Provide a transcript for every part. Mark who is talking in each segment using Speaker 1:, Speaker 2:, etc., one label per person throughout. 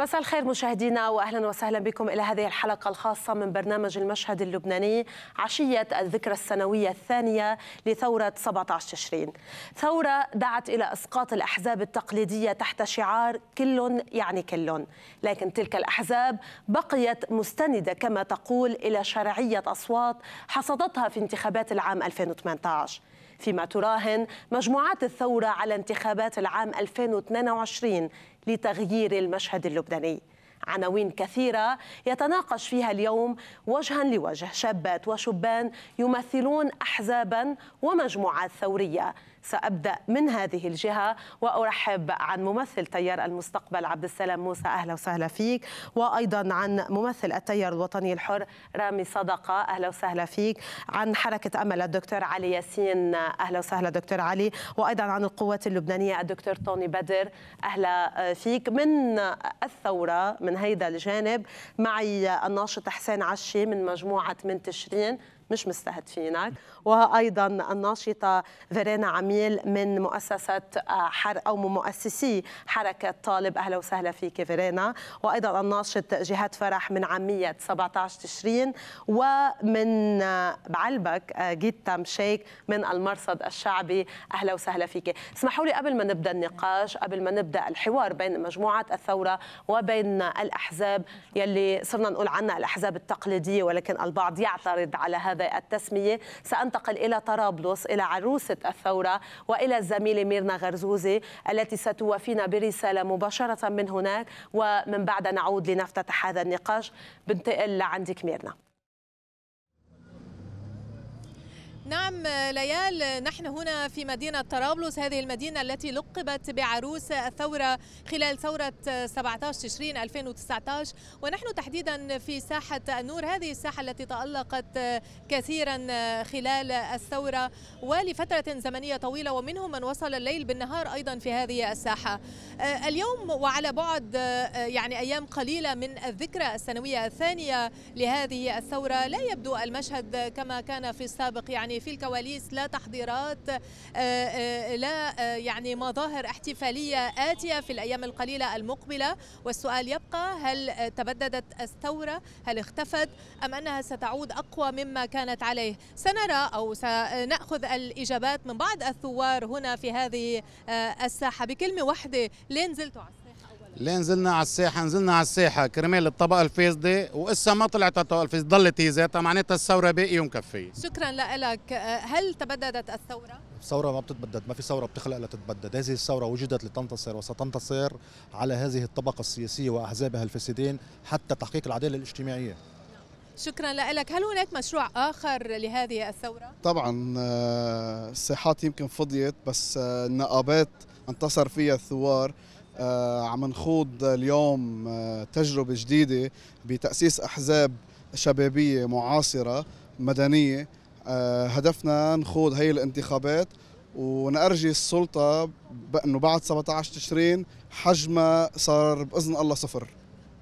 Speaker 1: مساء الخير مشاهدينا واهلا وسهلا بكم الى هذه الحلقه الخاصه من برنامج المشهد اللبناني عشيه الذكرى السنويه الثانيه لثوره 17 تشرين. ثوره دعت الى اسقاط الاحزاب التقليديه تحت شعار كل يعني كل، لكن تلك الاحزاب بقيت مستنده كما تقول الى شرعيه اصوات حصدتها في انتخابات العام 2018. فيما تراهن مجموعات الثورة على انتخابات العام 2022 لتغيير المشهد اللبناني عناوين كثيرة يتناقش فيها اليوم وجها لوجه شابات وشبان يمثلون أحزابا ومجموعات ثورية سأبدأ من هذه الجهة وأرحب عن ممثل تيار المستقبل عبد السلام موسى أهلا وسهلا فيك وأيضا عن ممثل التيار الوطني الحر رامي صدقة أهلا وسهلا فيك عن حركة أمل الدكتور علي ياسين أهلا وسهلا دكتور علي وأيضا عن القوات اللبنانية الدكتور طوني بدر أهلا آه، فيك من الثورة من هيدا الجانب معي الناشط حسين عشي من مجموعة من تشرين مش مستهدفينك وايضا الناشطه فيرينا عميل من مؤسسه آه، حر او مؤسسي حركه طالب اهلا وسهلا فيك فيرينا وايضا الناشط جهاد فرح من عاميه 17 تشرين ومن آه، بعلبك آه، جيتا مشيك من المرصد الشعبي اهلا وسهلا فيك اسمحوا لي قبل ما نبدا النقاش قبل ما نبدا الحوار بين مجموعه الثوره وبين الاحزاب يلي صرنا نقول عنها الاحزاب التقليديه ولكن البعض يعترض على هذا هذه التسمية سأنتقل إلى طرابلس إلى عروسة الثورة وإلى الزميلة ميرنا غرزوزي التي ستوافينا برسالة مباشرة من هناك ومن بعد نعود لنفتتح هذا النقاش بنتقل لعندك ميرنا
Speaker 2: نعم ليال نحن هنا في مدينة طرابلس هذه المدينة التي لقبت بعروس الثورة خلال ثورة 17 تشرين 2019 ونحن تحديدا في ساحة النور هذه الساحة التي تألقت كثيرا خلال الثورة ولفترة زمنية طويلة ومنهم من وصل الليل بالنهار أيضا في هذه الساحة اليوم وعلى بعد يعني أيام قليلة من الذكرى السنوية الثانية لهذه الثورة لا يبدو المشهد كما كان في السابق يعني في الكواليس لا تحضيرات آه، آه، لا آه، يعني مظاهر احتفالية آتية في الأيام القليلة المقبلة والسؤال يبقى هل تبددت الثورة هل اختفت أم أنها ستعود أقوى مما كانت عليه سنرى أو سنأخذ الإجابات من بعض الثوار هنا في هذه الساحة بكلمة واحدة لين زلتوا على
Speaker 3: ليه نزلنا على الساحه نزلنا على الساحه كرمال الطبقه الفاسده وإسا ما طلعت الطبقه الفاسده ضلت هي ذاتها معناتها الثوره باقي ومكفيه
Speaker 2: شكرا لك أه، هل تبددت الثوره
Speaker 4: الثورة ما بتتبدد ما في ثورة بتخلق لا تتبدد هذه الثورة وجدت لتنتصر وستنتصر على هذه الطبقة السياسية وأحزابها الفاسدين حتى تحقيق العدالة الاجتماعية
Speaker 2: شكرا لك هل هناك مشروع آخر لهذه الثورة؟
Speaker 4: طبعا آه، الساحات يمكن فضيت بس آه، النقابات انتصر فيها الثوار آه، عم نخوض اليوم آه، تجربة جديدة بتأسيس أحزاب شبابية معاصرة مدنية آه، هدفنا نخوض هي الانتخابات ونأرجي السلطة بأنه بعد 17 تشرين حجمها صار بإذن الله صفر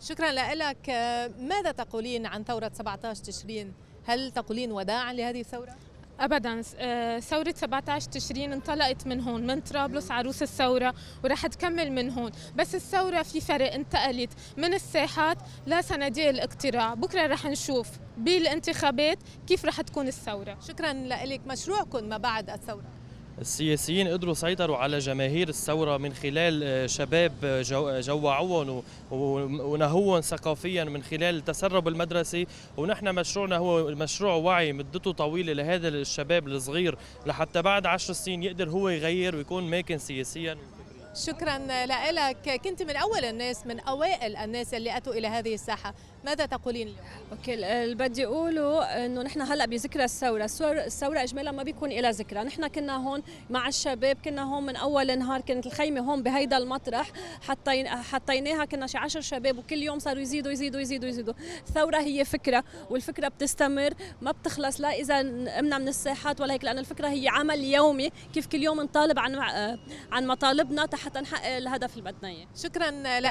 Speaker 2: شكرا لك ماذا تقولين عن ثورة 17 تشرين؟ هل تقولين وداعا لهذه الثورة؟ ابدا آه، ثوره 17 تشرين انطلقت من هون من طرابلس
Speaker 5: عروس الثوره وراح تكمل من هون بس الثوره في فرق انتقلت من الساحات
Speaker 2: لصناديق الاقتراع بكره راح نشوف بالانتخابات كيف راح تكون الثوره شكرا لك مشروعكم ما بعد الثوره
Speaker 6: السياسيين قدروا يسيطروا على جماهير الثوره من خلال آه، شباب آه، آه، جوعوهم ونهوهم ثقافيا من خلال التسرب المدرسي ونحن مشروعنا هو مشروع وعي مدته طويله لهذا الشباب الصغير لحتى بعد عشر سنين يقدر هو يغير ويكون ماكن سياسيا
Speaker 2: شكرا لك كنت من اول الناس من اوائل الناس اللي اتوا الى هذه الساحه ماذا تقولين اليوم؟ اوكي اللي بدي اقوله انه نحن هلا بذكرى الثوره، الثوره اجمالا ما بيكون لها ذكرى، نحن كنا هون مع الشباب، كنا هون من اول نهار كانت الخيمه هون بهيدا المطرح، حطينا حطيناها كنا شي 10 شباب وكل يوم
Speaker 7: صاروا يزيدوا يزيدوا يزيدوا يزيدوا، الثوره هي فكره والفكره بتستمر ما بتخلص لا اذا قمنا من الساحات ولا هيك لان الفكره هي عمل يومي كيف كل يوم نطالب عن
Speaker 2: عن مطالبنا حتى نحقق الهدف اللي بدنا اياه. شكرا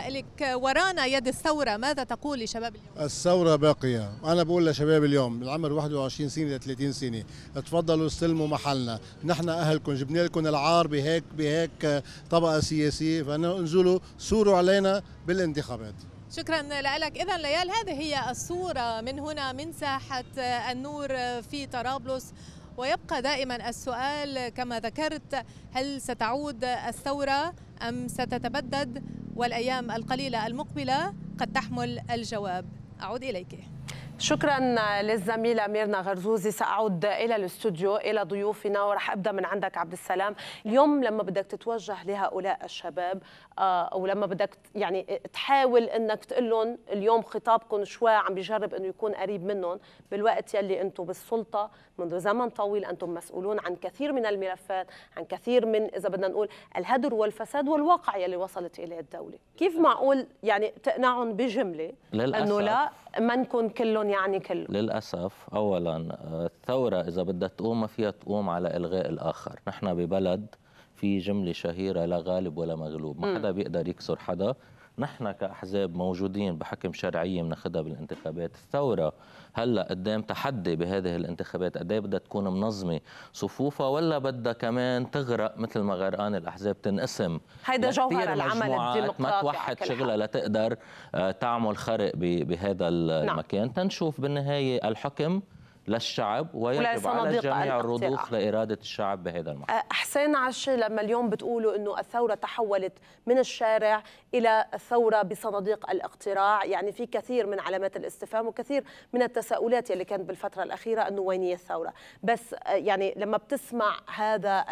Speaker 2: لك ورانا يد الثوره ماذا تقول لشباب
Speaker 3: الثورة باقية، أنا بقول لشباب اليوم العمر 21 سنة ل 30 سنة، تفضلوا استلموا محلنا، نحن أهلكم جبنا لكم العار بهيك بهيك طبقة سياسية، فانزلوا سوروا علينا بالانتخابات.
Speaker 2: شكرا لك اذا ليال هذه هي الصوره من هنا من ساحه النور في طرابلس ويبقى دائما السؤال كما ذكرت هل ستعود الثورة أم ستتبدد والأيام القليلة المقبلة قد تحمل الجواب أعود إليك
Speaker 1: شكرا للزميله ميرنا غرزوزي ساعود الى الاستوديو الى ضيوفنا وراح ابدا من عندك عبد السلام اليوم لما بدك تتوجه لهؤلاء الشباب او آه، لما بدك يعني آه، تحاول انك تقول لهم اليوم خطابكم شوي عم بجرب انه يكون قريب منهم بالوقت يلي انتم بالسلطه منذ زمن طويل انتم مسؤولون عن كثير من الملفات عن كثير من اذا بدنا نقول الهدر والفساد والواقع يلي وصلت اليه الدوله كيف معقول يعني تقنعهم بجمله انه لا منكم كلهم يعني كلهم
Speaker 8: للاسف اولا آه، الثوره اذا بدها تقوم ما فيها تقوم على الغاء الاخر نحن ببلد في جمله شهيره لا غالب ولا مغلوب ما حدا بيقدر يكسر حدا نحن كأحزاب موجودين بحكم شرعية بناخذها بالانتخابات الثورة هلأ قدام تحدي بهذه الانتخابات قد إيه بدها تكون منظمة صفوفها ولا بدها كمان تغرق مثل ما غرقان الأحزاب تنقسم هيدا جوهر العمل الديمقراطي ما توحد شغلها لتقدر آه، تعمل خرق بهذا نعم. المكان نعم. تنشوف بالنهاية الحكم للشعب ويجب على الجميع الرضوخ لإرادة الشعب بهذا المحل
Speaker 1: أحسن عشي لما اليوم بتقولوا أنه الثورة تحولت من الشارع إلى الثورة بصناديق الاقتراع يعني في كثير من علامات الاستفهام وكثير من التساؤلات اللي كانت بالفترة الأخيرة أنه وين هي الثورة بس يعني لما بتسمع هذا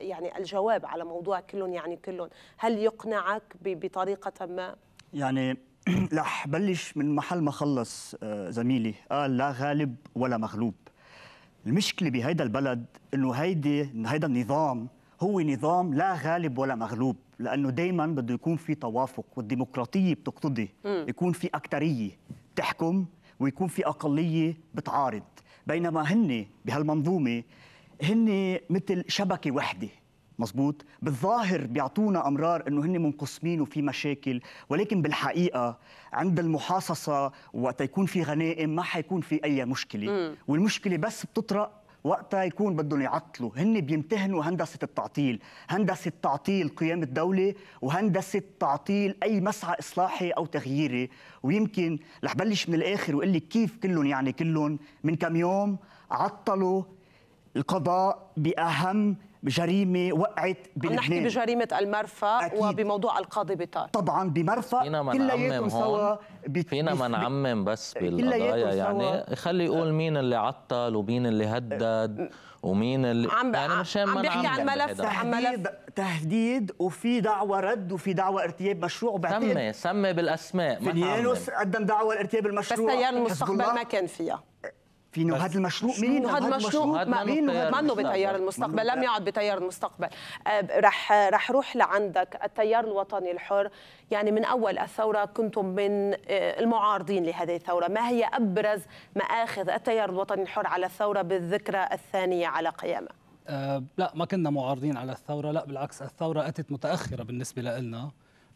Speaker 1: يعني الجواب على موضوع كلهم يعني كلهم هل يقنعك بطريقة ما؟
Speaker 9: يعني لح بلش من محل ما خلص آه، زميلي قال لا غالب ولا مغلوب المشكلة بهيدا البلد انه هيدي هيدا النظام هو نظام لا غالب ولا مغلوب لانه دائما بده يكون في توافق والديمقراطية بتقتضي يكون في أكترية بتحكم ويكون في أقلية بتعارض بينما هن بهالمنظومة هن مثل شبكة وحدة مزبوط بالظاهر بيعطونا امرار انه هن منقسمين وفي مشاكل ولكن بالحقيقه عند المحاصصه وقت يكون في غنائم ما حيكون في اي مشكله م. والمشكله بس بتطرق وقتها يكون بدهم يعطلوا هن بيمتهنوا هندسة التعطيل هندسة تعطيل قيام الدولة وهندسة تعطيل أي مسعى إصلاحي أو تغييري ويمكن رح بلش من الآخر وقول لك كيف كلهم يعني كلهم من كم يوم عطلوا القضاء بأهم جريمه وقعت بلبنان نحكي بجريمه
Speaker 1: المرفأ أكيد. وبموضوع القاضي بطار طبعا بمرفأ فينا ما نعمم هون
Speaker 8: بت... فينا ما نعمم بس بالقضايا يعني خلي يقول مين اللي عطل ومين اللي هدد ومين اللي
Speaker 9: عم يعني مشان ما بيحكي عن ملف عن ملف تهديد وفي دعوى رد وفي دعوى ارتياب مشروع وبعدين سمي
Speaker 8: سمي بالاسماء فيليانوس
Speaker 9: قدم دعوى لارتياب المشروع بس تيار المستقبل ما كان فيها في انه هذا المشروع مين هذا المشروع مين انه بتيار المستقبل لم يعد
Speaker 1: بتيار المستقبل رح رح روح لعندك التيار الوطني الحر يعني من اول الثوره كنتم من آه، المعارضين لهذه الثوره ما هي ابرز ماخذ التيار الوطني الحر على الثوره بالذكرى الثانيه على قيامه
Speaker 3: أه لا ما كنا معارضين على الثوره لا بالعكس الثوره اتت متاخره بالنسبه لنا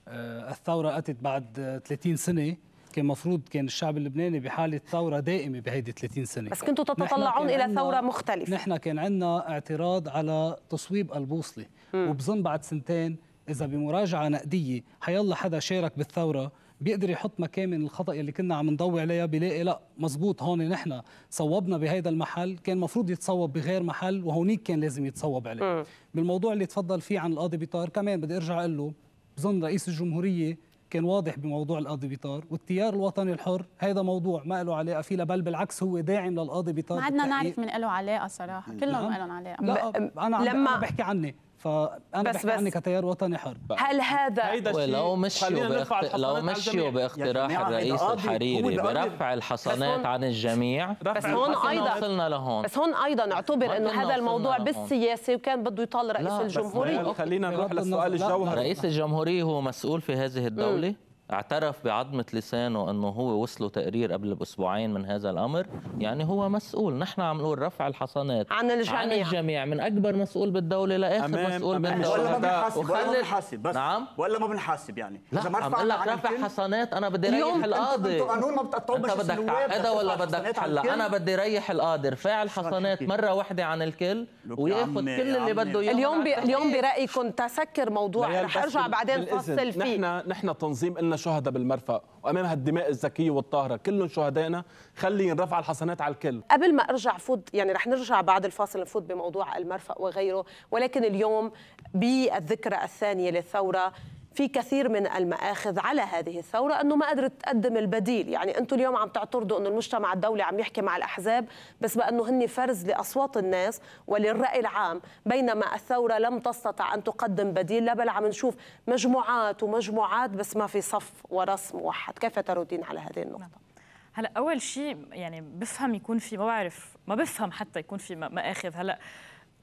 Speaker 3: أه الثوره اتت بعد 30 آه، سنه كان مفروض كان الشعب اللبناني بحاله ثوره دائمه بهيدي 30 سنه بس كنتوا تتطلعون الى ثوره مختلفه نحن كان عندنا اعتراض على تصويب البوصله وبظن بعد سنتين اذا بمراجعه نقديه حيلا حدا شارك بالثوره بيقدر يحط مكان من الخطا اللي كنا عم نضوي عليها بيلاقي لا مزبوط هون نحن صوبنا بهيدا المحل كان مفروض يتصوب بغير محل وهونيك كان لازم يتصوب عليه بالموضوع اللي تفضل فيه عن القاضي بيطار كمان بدي ارجع اقول له بظن رئيس الجمهوريه كان واضح بموضوع القاضي بيطار والتيار الوطني الحر هذا موضوع ما له علاقه فيه بل بالعكس هو داعم للقاضي بيطار ما عدنا نعرف
Speaker 5: من له علاقه صراحه كلهم نعم. لهم علاقه لا انا لما بحكي
Speaker 3: عني فانا بس بحكي بس عني كتيار وطني حر هل هذا ولو
Speaker 8: مشيوا لو مشيوا باقتراح يعني الرئيس الحريري برفع الحصانات عن الجميع بس هون ايضا وصلنا لهون بس
Speaker 1: هون ايضا اعتبر انه هذا الموضوع بالسياسه وكان بده يطال رئيس الجمهوريه خلينا
Speaker 8: نروح للسؤال الجوهري رئيس الجمهوريه هو مسؤول في هذه الدوله اعترف بعظمة لسانه أنه هو وصله تقرير قبل بأسبوعين من هذا الأمر يعني هو مسؤول نحن عم نقول رفع الحصانات عن الجميع عن الجميع من أكبر مسؤول بالدولة لآخر أمام مسؤول أمام بالدولة ولا ما بنحاسب ولا ما بنحاسب
Speaker 9: بس نعم ولا ما بنحاسب يعني لا إذا ما رفعنا لك رفع حصانات أنا بدي ريح القاضي انتوا قانون ما بتقطعوه أنت بدك تعقدها ولا بدك تحلها أنا
Speaker 8: بدي ريح القاضي رفاع الحصانات
Speaker 10: مرة واحدة عن الكل وياخذ كل اللي بده اياه اليوم اليوم
Speaker 1: برأيكم تسكر موضوع رح أرجع بعدين فصل فيه
Speaker 10: نحن نحن تنظيم شهداء بالمرفأ وأمامها الدماء الزكية والطاهره كلهم شهدائنا خلي نرفع الحسنات على الكل
Speaker 1: قبل ما ارجع فوت يعني رح نرجع بعد الفاصل نفوت بموضوع المرفأ وغيره ولكن اليوم بالذكرى الثانيه للثوره في كثير من المآخذ على هذه الثورة أنه ما قدرت تقدم البديل يعني أنتم اليوم عم تعترضوا أنه المجتمع الدولي عم يحكي مع الأحزاب بس بأنه هن فرز لأصوات الناس وللرأي العام بينما الثورة لم تستطع أن تقدم بديل لا بل عم نشوف مجموعات ومجموعات بس ما في صف ورسم موحد كيف تردين على هذه النقطة؟ نعم.
Speaker 7: هلا اول شيء يعني بفهم يكون في ما بعرف ما بفهم حتى يكون في مآخذ هلا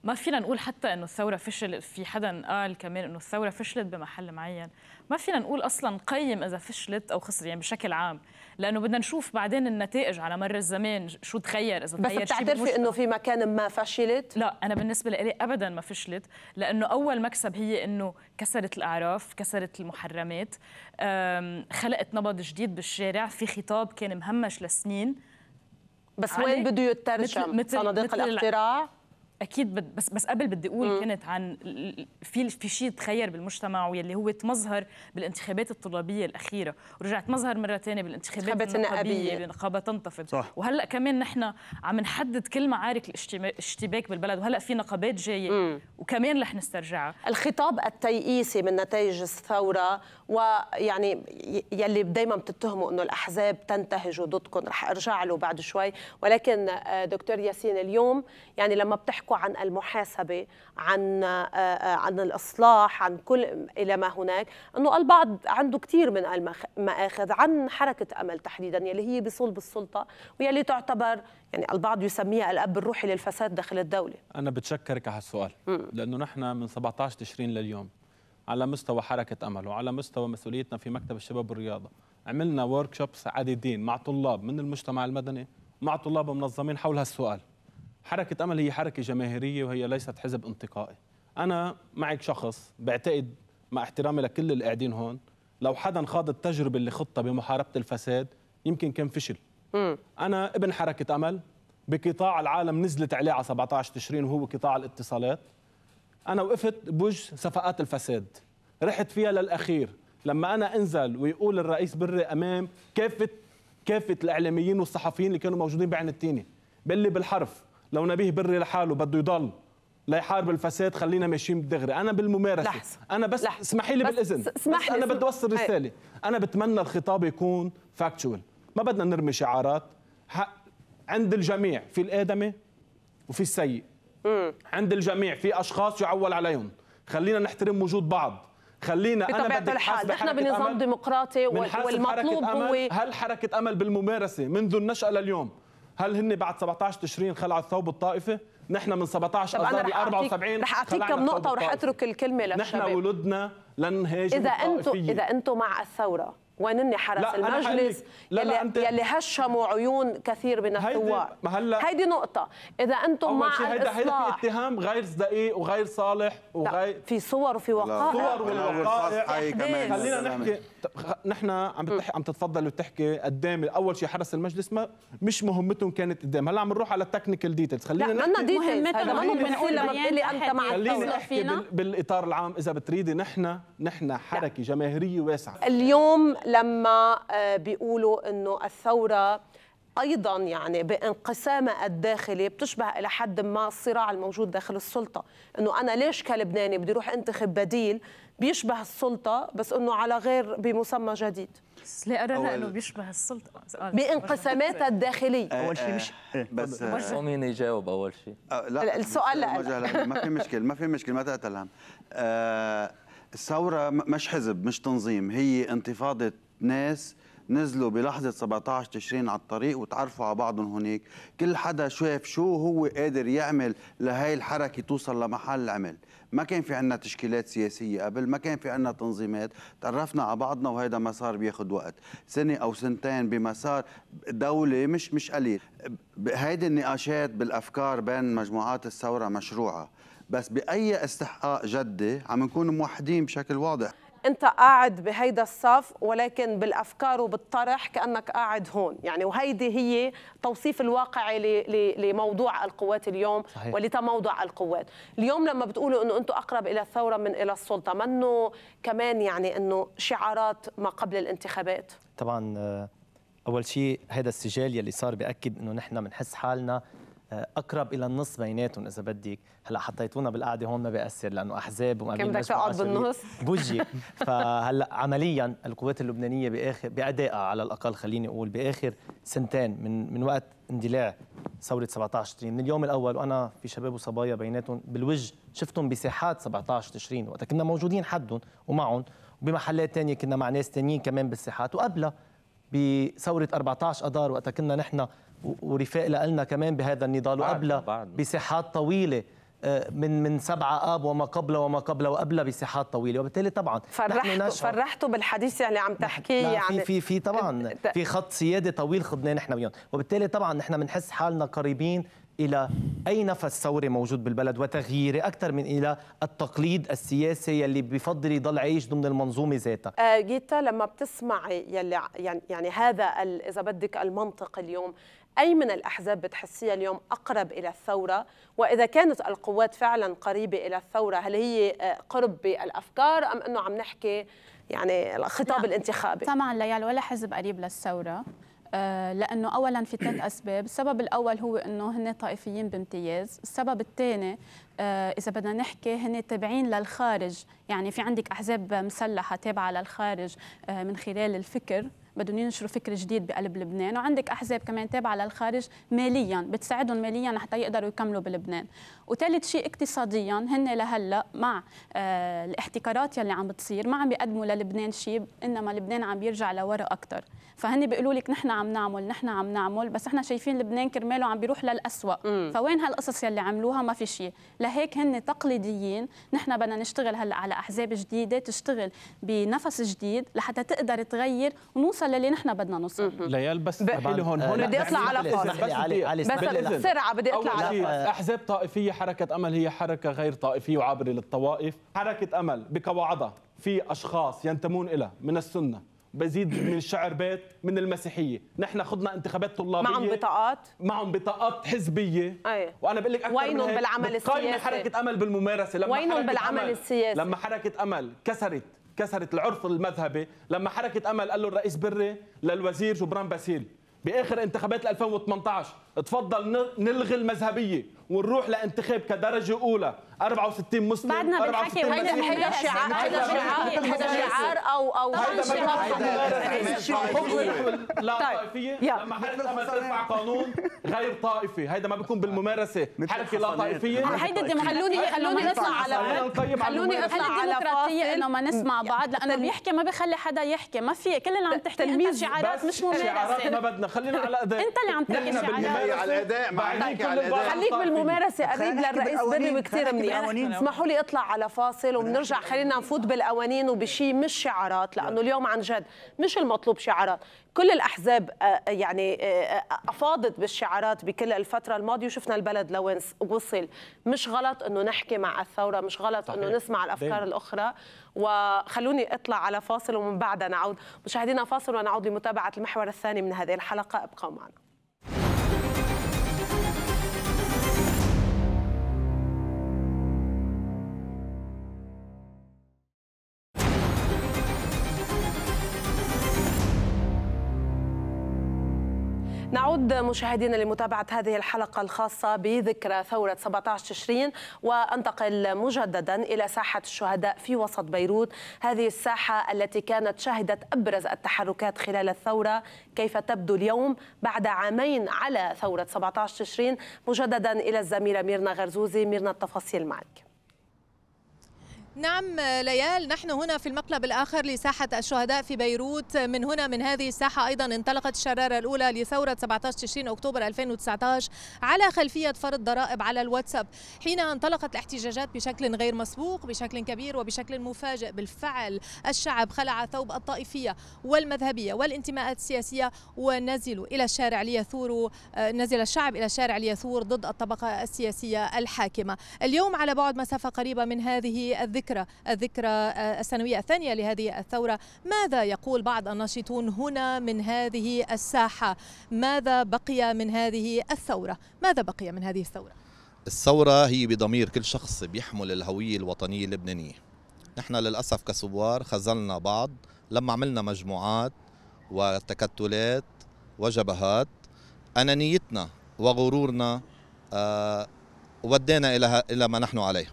Speaker 7: ما فينا نقول حتى انه الثوره فشلت في حدا قال كمان انه الثوره فشلت بمحل معين ما فينا نقول اصلا قيم اذا فشلت او خسر يعني بشكل عام لانه بدنا نشوف بعدين النتائج على مر الزمان شو تغير اذا تغير بس بتعترفي انه في مكان ما فشلت لا انا بالنسبه لي ابدا ما فشلت لانه اول مكسب هي انه كسرت الاعراف كسرت المحرمات خلقت نبض جديد بالشارع في خطاب كان مهمش لسنين بس وين بده يترجم صناديق الاقتراع اكيد بد بس بس قبل بدي اقول م. كنت عن في في شيء تخير بالمجتمع واللي هو تمظهر بالانتخابات الطلابيه الاخيره ورجعت مظهر مره ثانيه بالانتخابات النقابيه النقابه تنتفض صح. وهلا كمان نحن عم نحدد كل معارك الاشتباك بالبلد وهلا في نقابات جايه مم. وكمان رح نسترجعها الخطاب التيئيسي
Speaker 1: من نتائج الثوره ويعني يلي دائما بتتهموا انه الاحزاب تنتهج ضدكم رح ارجع له بعد شوي ولكن آه، دكتور ياسين اليوم يعني لما بتحكوا بيحكوا عن المحاسبه عن آه، آه، عن الاصلاح عن كل الى ما هناك انه البعض عنده كثير من المآخذ عن حركه امل تحديدا يلي هي بصلب السلطه ويلي تعتبر يعني البعض يسميها الاب الروحي للفساد داخل الدوله
Speaker 10: انا بتشكرك على هالسؤال لانه نحن من 17 تشرين لليوم على مستوى حركه امل وعلى مستوى مسؤوليتنا في مكتب الشباب والرياضه عملنا ورك عديدين مع طلاب من المجتمع المدني مع طلاب منظمين حول هالسؤال حركة أمل هي حركة جماهيرية وهي ليست حزب انتقائي أنا معك شخص بعتقد مع احترامي لكل اللي قاعدين هون لو حدا خاض التجربة اللي خطة بمحاربة الفساد يمكن كان فشل أنا ابن حركة أمل بقطاع العالم نزلت عليه على 17 تشرين وهو قطاع الاتصالات أنا وقفت بوجه صفقات الفساد رحت فيها للأخير لما أنا أنزل ويقول الرئيس بري أمام كافة كافة الإعلاميين والصحفيين اللي كانوا موجودين بعين التيني بلي بالحرف لو نبيه بري لحاله بده يضل ليحارب الفساد خلينا ماشيين دغري انا بالممارسه لحظة. انا بس اسمحي لي بالاذن بس لي. انا بدي اوصل رساله هي. انا بتمنى الخطاب يكون فاكتشوال ما بدنا نرمي شعارات حق عند الجميع في الادمي وفي السيء مم. عند الجميع في اشخاص يعول عليهم خلينا نحترم وجود بعض خلينا انا بدي الحال نحن بنظام
Speaker 1: ديمقراطي والمطلوب هو هل
Speaker 10: حركه امل بالممارسه منذ النشاه لليوم هل هن بعد 17 تشرين خلعوا الثوب الطائفي نحن من 17 اذار ل 74 رح اعطيك كم نقطه ورح اترك
Speaker 1: الكلمه للشباب نحن
Speaker 10: ولدنا هاجم اذا انتم اذا
Speaker 1: انتم مع الثوره وينني حرس لا المجلس لا يلي, لا أنت... يلي هشموا عيون كثير من الثوار هلا هيدي نقطة إذا أنتم مع شيء هيدا هيدا في
Speaker 10: اتهام غير دقيق وغير صالح وغير لا. في صور وفي وقائع صور والوقائع خلينا نحكي نحن عم بتح... عم تتفضل وتحكي قدام إيه اول شيء حرس المجلس ما مش مهمتهم كانت قدام إيه. هلا عم نروح على التكنيكال ديتيلز خلينا لا بدنا ديتيلز هلا ما بنقول لما بتقلي انت مع خليني فينا بالاطار العام اذا بتريدي نحن نحن حركه جماهيريه واسعه
Speaker 1: اليوم لما آه، بيقولوا انه الثوره ايضا يعني بانقسامها الداخلي بتشبه الى حد ما الصراع الموجود داخل السلطه انه انا ليش كلبناني بدي اروح انتخب بديل بيشبه السلطه بس انه على غير بمسمى جديد بس ليه انه بيشبه السلطه بانقساماتها الداخليه اول شيء مش
Speaker 4: أه، أه، بس مين يجاوب اول شيء لا السؤال لا ما في مشكلة ما في مشكلة ما تتلهم الثورة مش حزب مش تنظيم هي انتفاضة ناس نزلوا بلحظة 17 تشرين على الطريق وتعرفوا على بعضهم هناك كل حدا شاف شو هو قادر يعمل لهي الحركة توصل لمحل عمل ما كان في عنا تشكيلات سياسية قبل ما كان في عنا تنظيمات تعرفنا على بعضنا وهيدا مسار بياخد وقت سنة أو سنتين بمسار دولة مش مش قليل هيدي النقاشات بالأفكار بين مجموعات الثورة مشروعة بس باي استحقاق جده عم نكون موحدين بشكل واضح
Speaker 1: انت قاعد بهيدا الصف ولكن بالافكار وبالطرح كانك قاعد هون يعني وهيدي هي توصيف الواقعي لموضوع القوات اليوم صحيح. ولتموضع القوات اليوم لما بتقولوا انه انتم اقرب الى الثوره من الى السلطه منه كمان يعني انه شعارات ما قبل الانتخابات
Speaker 6: طبعا آه، اول شيء هذا السجال يلي صار باكد انه نحن بنحس حالنا اقرب الى النص بيناتهم اذا بدك هلا حطيتونا بالقعده هون ما بياثر لانه احزاب وما كان بدك تقعد بالنص بوجي فهلا عمليا القوات اللبنانيه باخر بادائها على الاقل خليني اقول باخر سنتين من من وقت اندلاع ثوره 17 تشرين من اليوم الاول وانا في شباب وصبايا بيناتهم بالوجه شفتهم بساحات 17 تشرين وقتها كنا موجودين حدهم ومعهم وبمحلات ثانيه كنا مع ناس ثانيين كمان بالساحات وقبلها بثوره 14 اذار وقتها كنا نحن ورفاق لنا كمان بهذا النضال وقبل بساحات طويله آه، من من سبعة آب وما قبل وما قبل وقبل بساحات طويلة وبالتالي طبعا فرحته فرحته
Speaker 1: بالحديث اللي يعني عم تحكيه يعني في في
Speaker 6: في طبعا في خط سيادة طويل خضناه نحن وياهم وبالتالي طبعا نحن بنحس حالنا قريبين إلى أي نفس ثوري موجود بالبلد وتغييري أكثر من إلى التقليد السياسي يلي بفضل يضل عايش ضمن المنظومة ذاتها
Speaker 1: آه جيتا لما بتسمعي يلي يعني, يعني هذا إذا بدك المنطق اليوم أي من الأحزاب بتحسيها اليوم أقرب إلى الثورة وإذا كانت القوات فعلا قريبة إلى الثورة هل هي آه، قرب بالأفكار أم أنه عم نحكي يعني الخطاب الانتخابي طبعا ليال ولا حزب قريب للثورة
Speaker 5: آه، لانه اولا في ثلاث اسباب، السبب الاول هو انه هن طائفيين بامتياز، السبب الثاني آه، اذا بدنا نحكي هن تابعين للخارج، يعني في عندك احزاب مسلحه تابعه للخارج من خلال الفكر بدهم ينشروا فكر جديد بقلب لبنان وعندك احزاب كمان تابعه للخارج ماليا بتساعدهم ماليا حتى يقدروا يكملوا بلبنان وثالث شيء اقتصاديا هن لهلا مع آه الاحتكارات يلي عم بتصير ما عم بيقدموا للبنان شيء انما لبنان عم بيرجع لورا اكثر فهن بيقولوا لك نحن عم نعمل نحن عم نعمل بس احنا شايفين لبنان كرماله عم بيروح للأسوأ فوين هالقصص يلي عملوها ما في شيء لهيك هن تقليديين نحن بدنا نشتغل هلا على احزاب جديده تشتغل بنفس جديد لحتى تقدر تغير ونوصل نوصل للي نحن بدنا نوصل ليال
Speaker 10: بس هون هون بدي اطلع على فاضل بس بسرعه بدي اطلع على احزاب طائفيه حركه امل هي حركه غير طائفيه وعابره للطوائف حركه امل بقواعدها في اشخاص ينتمون لها من السنه بزيد من بيت من المسيحيه نحن خضنا انتخابات طلابيه معهم بطاقات معهم بطاقات حزبيه أي. وانا بقول لك اكثر وينهم بالعمل السياسي حركه امل بالممارسه لما وينهم بالعمل السياسي لما حركه امل كسرت كسرت العرف المذهبي لما حركه امل قال له الرئيس بري للوزير جبران باسيل باخر انتخابات 2018 تفضل نلغي المذهبيه ونروح لانتخاب كدرجه اولى 64 مسلم بعدنا بنحكي هيدا هيدا شعار هيدا شعار او او لا طائفيه لما حدا ما ترفع قانون غير طائفي هيدا ما بيكون بالممارسه حركه لا طائفيه آه، هيدا خلوني خلوني نطلع على
Speaker 5: خلوني اطلع على الديمقراطيه انه ما نسمع بعض لانه اللي يحكي ما بخلي حدا يحكي ما في كل اللي عم تحكي انت شعارات مش ممارسه شعارات
Speaker 10: ما بدنا خلينا على انت اللي عم تحكي شعارات على الاداء على الاداء خليك بالممارسه قريب للرئيس
Speaker 1: بيري وكثير منيح اسمحوا لي اطلع على فاصل وبنرجع خلينا نفوت بالقوانين وبشيء مش شعارات لانه اليوم عن جد مش المطلوب شعارات كل الاحزاب آه، آه، يعني آه، افاضت بالشعارات بكل الفتره الماضيه وشفنا البلد لوين وصل مش غلط انه نحكي مع الثوره مش غلط انه نسمع الافكار دين. الاخرى وخلوني اطلع على فاصل ومن بعدها نعود مشاهدينا فاصل ونعود لمتابعه المحور الثاني من هذه الحلقه ابقوا معنا نعود مشاهدينا لمتابعة هذه الحلقة الخاصة بذكرى ثورة 17 تشرين وأنتقل مجددا إلى ساحة الشهداء في وسط بيروت هذه الساحة التي كانت شهدت أبرز التحركات خلال الثورة كيف تبدو اليوم بعد عامين على ثورة 17 تشرين مجددا إلى الزميلة ميرنا غرزوزي ميرنا التفاصيل معك
Speaker 2: نعم ليال نحن هنا في المقلب الآخر لساحة الشهداء في بيروت من هنا من هذه الساحة أيضا انطلقت الشرارة الأولى لثورة 17 تشرين أكتوبر 2019 على خلفية فرض ضرائب على الواتساب حين انطلقت الاحتجاجات بشكل غير مسبوق بشكل كبير وبشكل مفاجئ بالفعل الشعب خلع ثوب الطائفية والمذهبية والانتماءات السياسية ونزلوا إلى الشارع ليثوروا آه، نزل الشعب إلى الشارع ليثور ضد الطبقة السياسية الحاكمة اليوم على بعد مسافة قريبة من هذه الذكرى الذكرى الذكرى آه، السنوية الثانية لهذه الثورة ماذا يقول بعض الناشطون هنا من هذه الساحة ماذا بقي من هذه الثورة ماذا بقي من هذه الثورة
Speaker 6: الثورة هي بضمير كل شخص بيحمل الهوية الوطنية اللبنانية نحن للأسف كثوار خذلنا بعض لما عملنا مجموعات وتكتلات وجبهات أنانيتنا وغرورنا آه ودينا إلى ما نحن عليه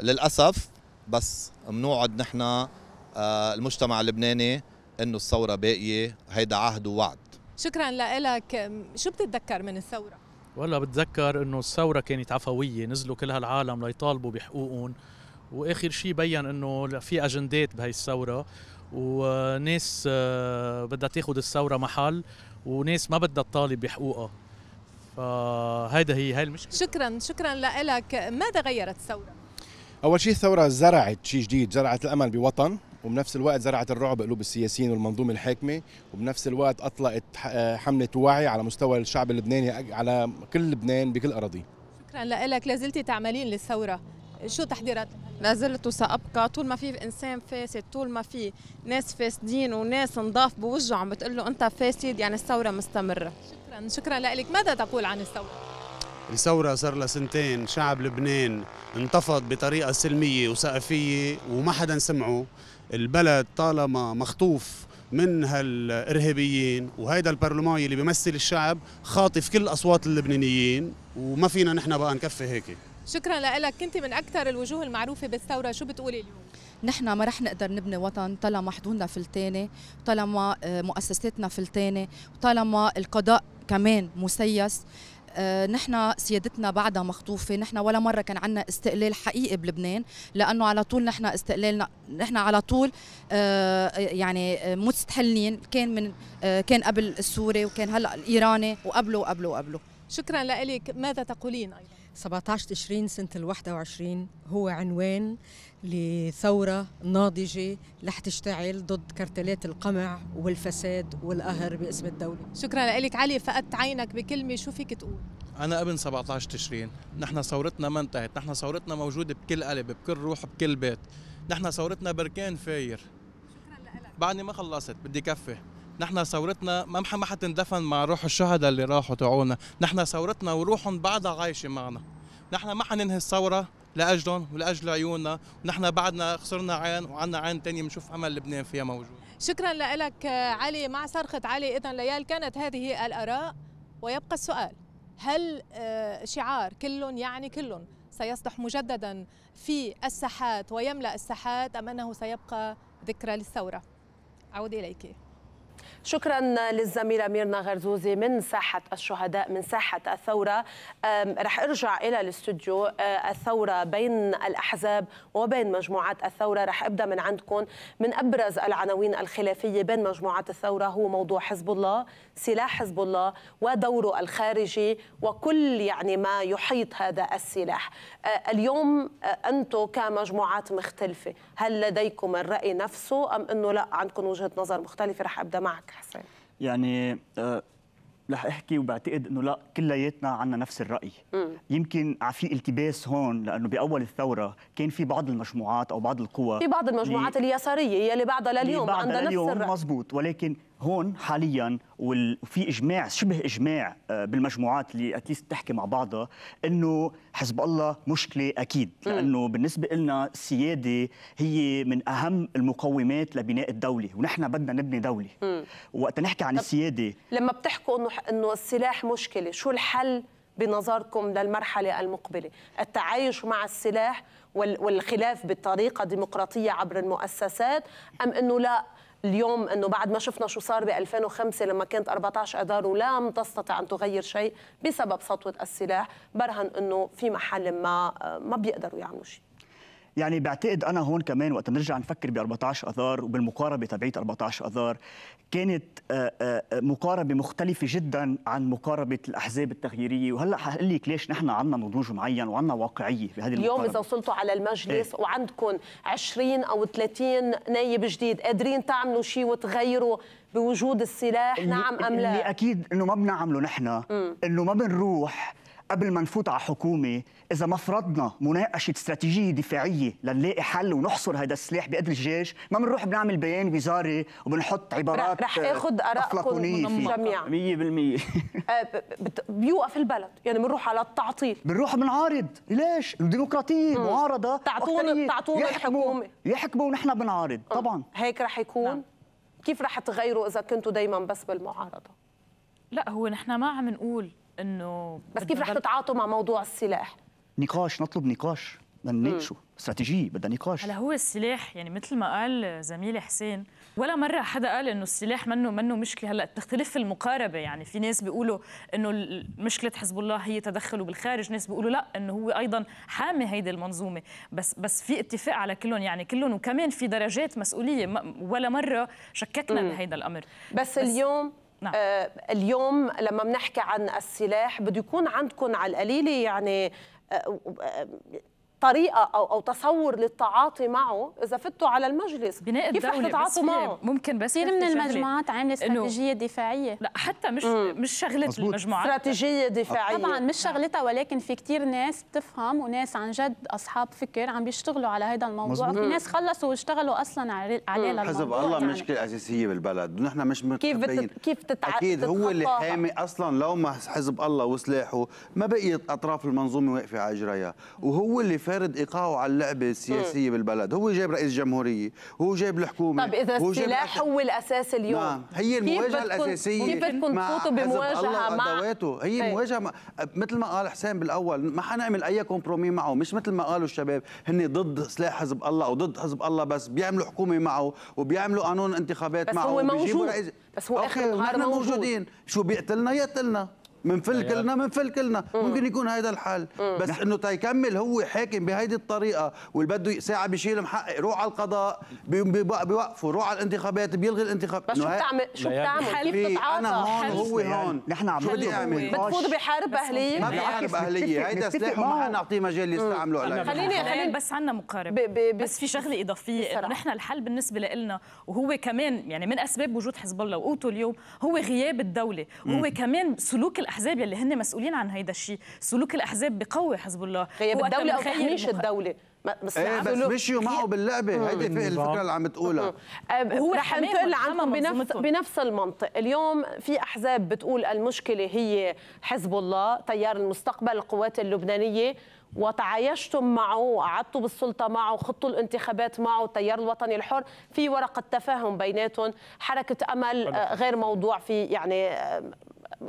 Speaker 6: للأسف بس بنوعد نحن آه، المجتمع اللبناني انه الثوره باقيه هيدا عهد ووعد
Speaker 2: شكرا لك شو بتتذكر من الثوره
Speaker 8: والله بتذكر انه الثوره كانت عفويه نزلوا كل هالعالم ليطالبوا بحقوقهم واخر شيء بين انه في اجندات بهي الثوره وناس آه، بدها تاخذ الثوره محل وناس ما بدها تطالب بحقوقها فهيدا هي هاي المشكله
Speaker 2: شكرا شكرا لك ماذا غيرت الثوره
Speaker 10: اول شيء الثوره زرعت شيء جديد زرعت الامل بوطن وبنفس الوقت زرعت الرعب بقلوب السياسيين والمنظومه الحاكمه وبنفس الوقت اطلقت آه، حمله وعي على مستوى الشعب اللبناني على كل لبنان بكل اراضيه
Speaker 2: شكرا لك لازلتي تعملين للثوره شو تحضيرات لازلت وسأبقى طول ما في إنسان فاسد طول ما في ناس فاسدين وناس نضاف بوجهه عم بتقول له أنت فاسد يعني الثورة مستمرة شكرا شكرا لك ماذا تقول عن الثورة؟
Speaker 3: الثورة صار لها سنتين شعب لبنان انتفض بطريقة سلمية وسقفية وما حدا سمعه البلد طالما مخطوف من هالارهابيين وهيدا البرلمان اللي بيمثل الشعب خاطف كل اصوات اللبنانيين وما فينا نحن بقى نكفي هيك
Speaker 2: شكرا لك كنت من اكثر الوجوه المعروفه بالثوره شو بتقولي اليوم نحن ما رح نقدر نبني وطن طالما حدودنا فلتانه طالما آه، مؤسساتنا فلتانه وطالما القضاء كمان مسيس آه، نحن سيادتنا بعدها مخطوفة نحن ولا مرة كان عندنا استقلال حقيقي بلبنان لأنه على طول نحن استقلالنا نحن على طول آه، يعني مستحلين كان من آه، كان قبل السوري وكان هلا الإيراني وقبله وقبله وقبله شكرا لك ماذا تقولين أيضا 17 تشرين سنة ال 21 هو عنوان لثورة ناضجة رح تشتعل ضد كرتلات القمع والفساد والقهر باسم الدولة شكرا لك علي فقدت عينك بكلمة شو فيك تقول؟
Speaker 10: أنا ابن 17 تشرين نحن ثورتنا ما انتهت نحن ثورتنا موجودة بكل قلب بكل روح بكل بيت نحن ثورتنا بركان فاير شكرا لك بعدني ما خلصت بدي كفي نحن ثورتنا ما ما حتندفن مع روح الشهداء اللي راحوا تعونا نحن ثورتنا وروحهم بعدها عايشه معنا نحن ما حننهي الثوره لاجلهم ولاجل عيوننا ونحن بعدنا خسرنا عين وعندنا عين ثانيه بنشوف امل لبنان فيها موجود
Speaker 2: شكرا لك علي مع صرخه علي اذا ليال كانت هذه الاراء ويبقى السؤال هل آه، شعار كل يعني كل سيصدح مجددا في الساحات ويملا الساحات ام انه سيبقى ذكرى للثوره اعود اليك
Speaker 1: شكرا للزميلة ميرنا غرزوزي من ساحة الشهداء من ساحة الثورة رح ارجع إلى الاستوديو الثورة بين الأحزاب وبين مجموعات الثورة رح أبدأ من عندكم من أبرز العناوين الخلافية بين مجموعات الثورة هو موضوع حزب الله سلاح حزب الله ودوره الخارجي وكل يعني ما يحيط هذا السلاح آه، اليوم آه، أنتم كمجموعات مختلفة هل لديكم الرأي نفسه أم أنه لا عندكم وجهة نظر مختلفة رح أبدأ معك حسين
Speaker 9: يعني آه، رح احكي وبعتقد انه لا كلياتنا عندنا نفس الراي مم. يمكن في التباس هون لانه باول الثوره كان في بعض المجموعات او بعض القوى في بعض المجموعات اليساريه
Speaker 1: يلي بعدها لليوم عندها نفس الراي
Speaker 9: مزبوط ولكن هون حاليا وفي اجماع شبه اجماع آه، بالمجموعات اللي اتليست تحكي مع بعضها انه حزب الله مشكله اكيد لانه بالنسبه لنا السياده هي من اهم المقومات لبناء الدوله ونحن بدنا نبني دوله وقت نحكي عن السياده
Speaker 1: لما بتحكوا انه انه السلاح مشكله شو الحل بنظركم للمرحلة المقبلة التعايش مع السلاح والخلاف بطريقة ديمقراطية عبر المؤسسات أم أنه لا اليوم انه بعد ما شفنا شو صار ب 2005 لما كانت 14 اذار ولم تستطع ان تغير شيء بسبب سطوه السلاح برهن انه في محل ما ما بيقدروا يعملوا شيء
Speaker 9: يعني بعتقد انا هون كمان وقت بنرجع نفكر ب 14 اذار وبالمقاربه تبعيت 14 اذار كانت مقاربه مختلفه جدا عن مقاربه الاحزاب التغييريه وهلا حقول لك ليش نحن عندنا نضوج معين وعندنا واقعيه بهذه المقاربه اليوم اذا
Speaker 1: وصلتوا على المجلس إيه؟ وعندكم 20 او 30 نايب جديد قادرين تعملوا شيء وتغيروا بوجود السلاح نعم ام لا؟ اللي
Speaker 9: اكيد انه ما بنعمله نحن انه ما بنروح قبل ما نفوت على حكومه اذا ما فرضنا مناقشه استراتيجيه دفاعيه لنلاقي حل ونحصر هذا السلاح بقدر الجيش ما بنروح بنعمل بيان وزاري وبنحط عبارات رح آه، اخذ ارائكم جميعا 100%
Speaker 1: آه، بيوقف البلد يعني بنروح على التعطيل
Speaker 9: بنروح بنعارض ليش الديمقراطيه معارضه تعطون تعطون الحكومه يحكموا ونحن بنعارض آه. طبعا
Speaker 1: هيك رح يكون نعم. كيف رح تغيروا اذا كنتوا دايما بس بالمعارضه
Speaker 7: لا هو نحن ما عم نقول انه بس كيف رح تتعاطوا مع موضوع السلاح؟
Speaker 9: نقاش نطلب نقاش بدنا نناقشه استراتيجيه بدها نقاش
Speaker 7: هلا هو السلاح يعني مثل ما قال زميلي حسين ولا مره حدا قال انه السلاح منه منه مشكله هلا تختلف المقاربه يعني في ناس بيقولوا انه مشكله حزب الله هي تدخله بالخارج ناس بيقولوا لا انه هو ايضا حامي هيدي المنظومه بس بس في اتفاق على كلهم يعني كلهم وكمان في درجات مسؤوليه ولا مره شككنا بهيدا الامر بس, بس اليوم نعم. آه
Speaker 1: اليوم لما بنحكي عن السلاح بده يكون عندكم على القليله يعني آه آه, آه، طريقه او او تصور للتعاطي معه اذا فتوا على المجلس بناء كيف رح تتعاطوا معه
Speaker 7: ممكن بس كثير من المجموعات عامله استراتيجيه
Speaker 1: دفاعيه
Speaker 7: لا حتى مش مم. مش شغله المجموعات استراتيجيه دفاعيه طبعا
Speaker 5: مش شغلتها ولكن في كثير ناس بتفهم وناس عن جد اصحاب فكر عم بيشتغلوا على هذا الموضوع في ناس خلصوا واشتغلوا اصلا
Speaker 7: عليه للموضوع حزب الله يعني. مشكله
Speaker 4: اساسيه بالبلد ونحن مش كيف بتت...
Speaker 7: كيف تتع... اكيد هو اللي حامي
Speaker 4: اصلا لو ما حزب الله وسلاحه ما بقيت اطراف المنظومه واقفه على اجريها وهو اللي فارض ايقاعه على اللعبه السياسيه بالبلد هو جايب رئيس جمهوريه هو جايب الحكومه طب اذا السلاح
Speaker 1: هو الاساس اليوم نعم هي المواجهه الاساسيه كيف بدكم تفوتوا بمواجهه مع ادواته
Speaker 4: هي إيه. مواجهه مع... مثل ما قال حسين بالاول ما حنعمل اي كومبرومي معه مش مثل ما قالوا الشباب هن ضد سلاح حزب الله او ضد حزب الله بس بيعملوا حكومه معه وبيعملوا قانون انتخابات بس معه هو موجود رئيس... بس هو اخر موجودين شو بيقتلنا يقتلنا منفل كلنا أيوة. منفل كلنا ممكن يكون هذا الحل بس انه تيكمل هو حاكم بهيدي الطريقه واللي بده ساعه بيشيل محقق روح على القضاء بيوقفوا روح على الانتخابات بيلغي الانتخاب بس شو بتعمل شو بتعمل كيف بتتعاطى انا هون هو هون نحن عم بدي اعمل بتفوت بحرب اهليه ما في حرب اهليه هيدا سلاح وما حنعطيه مجال يستعملوا خليني خليني
Speaker 7: بس عندنا مقارب بس في شغله اضافيه نحن الحل بالنسبه لنا وهو كمان يعني من اسباب وجود حزب الله وقوته اليوم هو غياب الدوله وهو كمان سلوك الاحزاب يلي هن مسؤولين عن هيدا الشيء سلوك الاحزاب بقوي حزب الله غياب الدوله او تحميش الدوله
Speaker 1: بس ايه بس مشيوا معه
Speaker 4: باللعبه هيدي الفكره اللي عم تقولها هو رح انتقل لعندكم
Speaker 1: بنفس بنفس المنطق اليوم في احزاب بتقول المشكله هي حزب الله تيار المستقبل القوات اللبنانيه وتعايشتم معه وقعدتوا بالسلطة معه وخطوا الانتخابات معه التيار الوطني الحر في ورقة تفاهم بيناتهم حركة أمل آه، غير موضوع في يعني آه،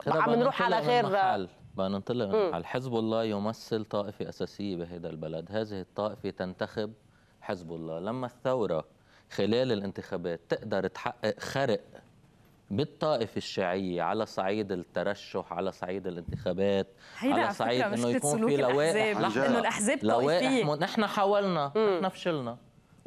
Speaker 1: عم نروح على غير
Speaker 8: بدنا ننطلق من محل حزب الله يمثل طائفة أساسية بهذا البلد هذه الطائفة تنتخب حزب الله لما الثورة خلال الانتخابات تقدر تحقق خرق بالطائفة الشيعية على صعيد الترشح على صعيد الانتخابات على صعيد انه يكون في لوائح انه الاحزاب طائفية لوائح نحن حاولنا نحن فشلنا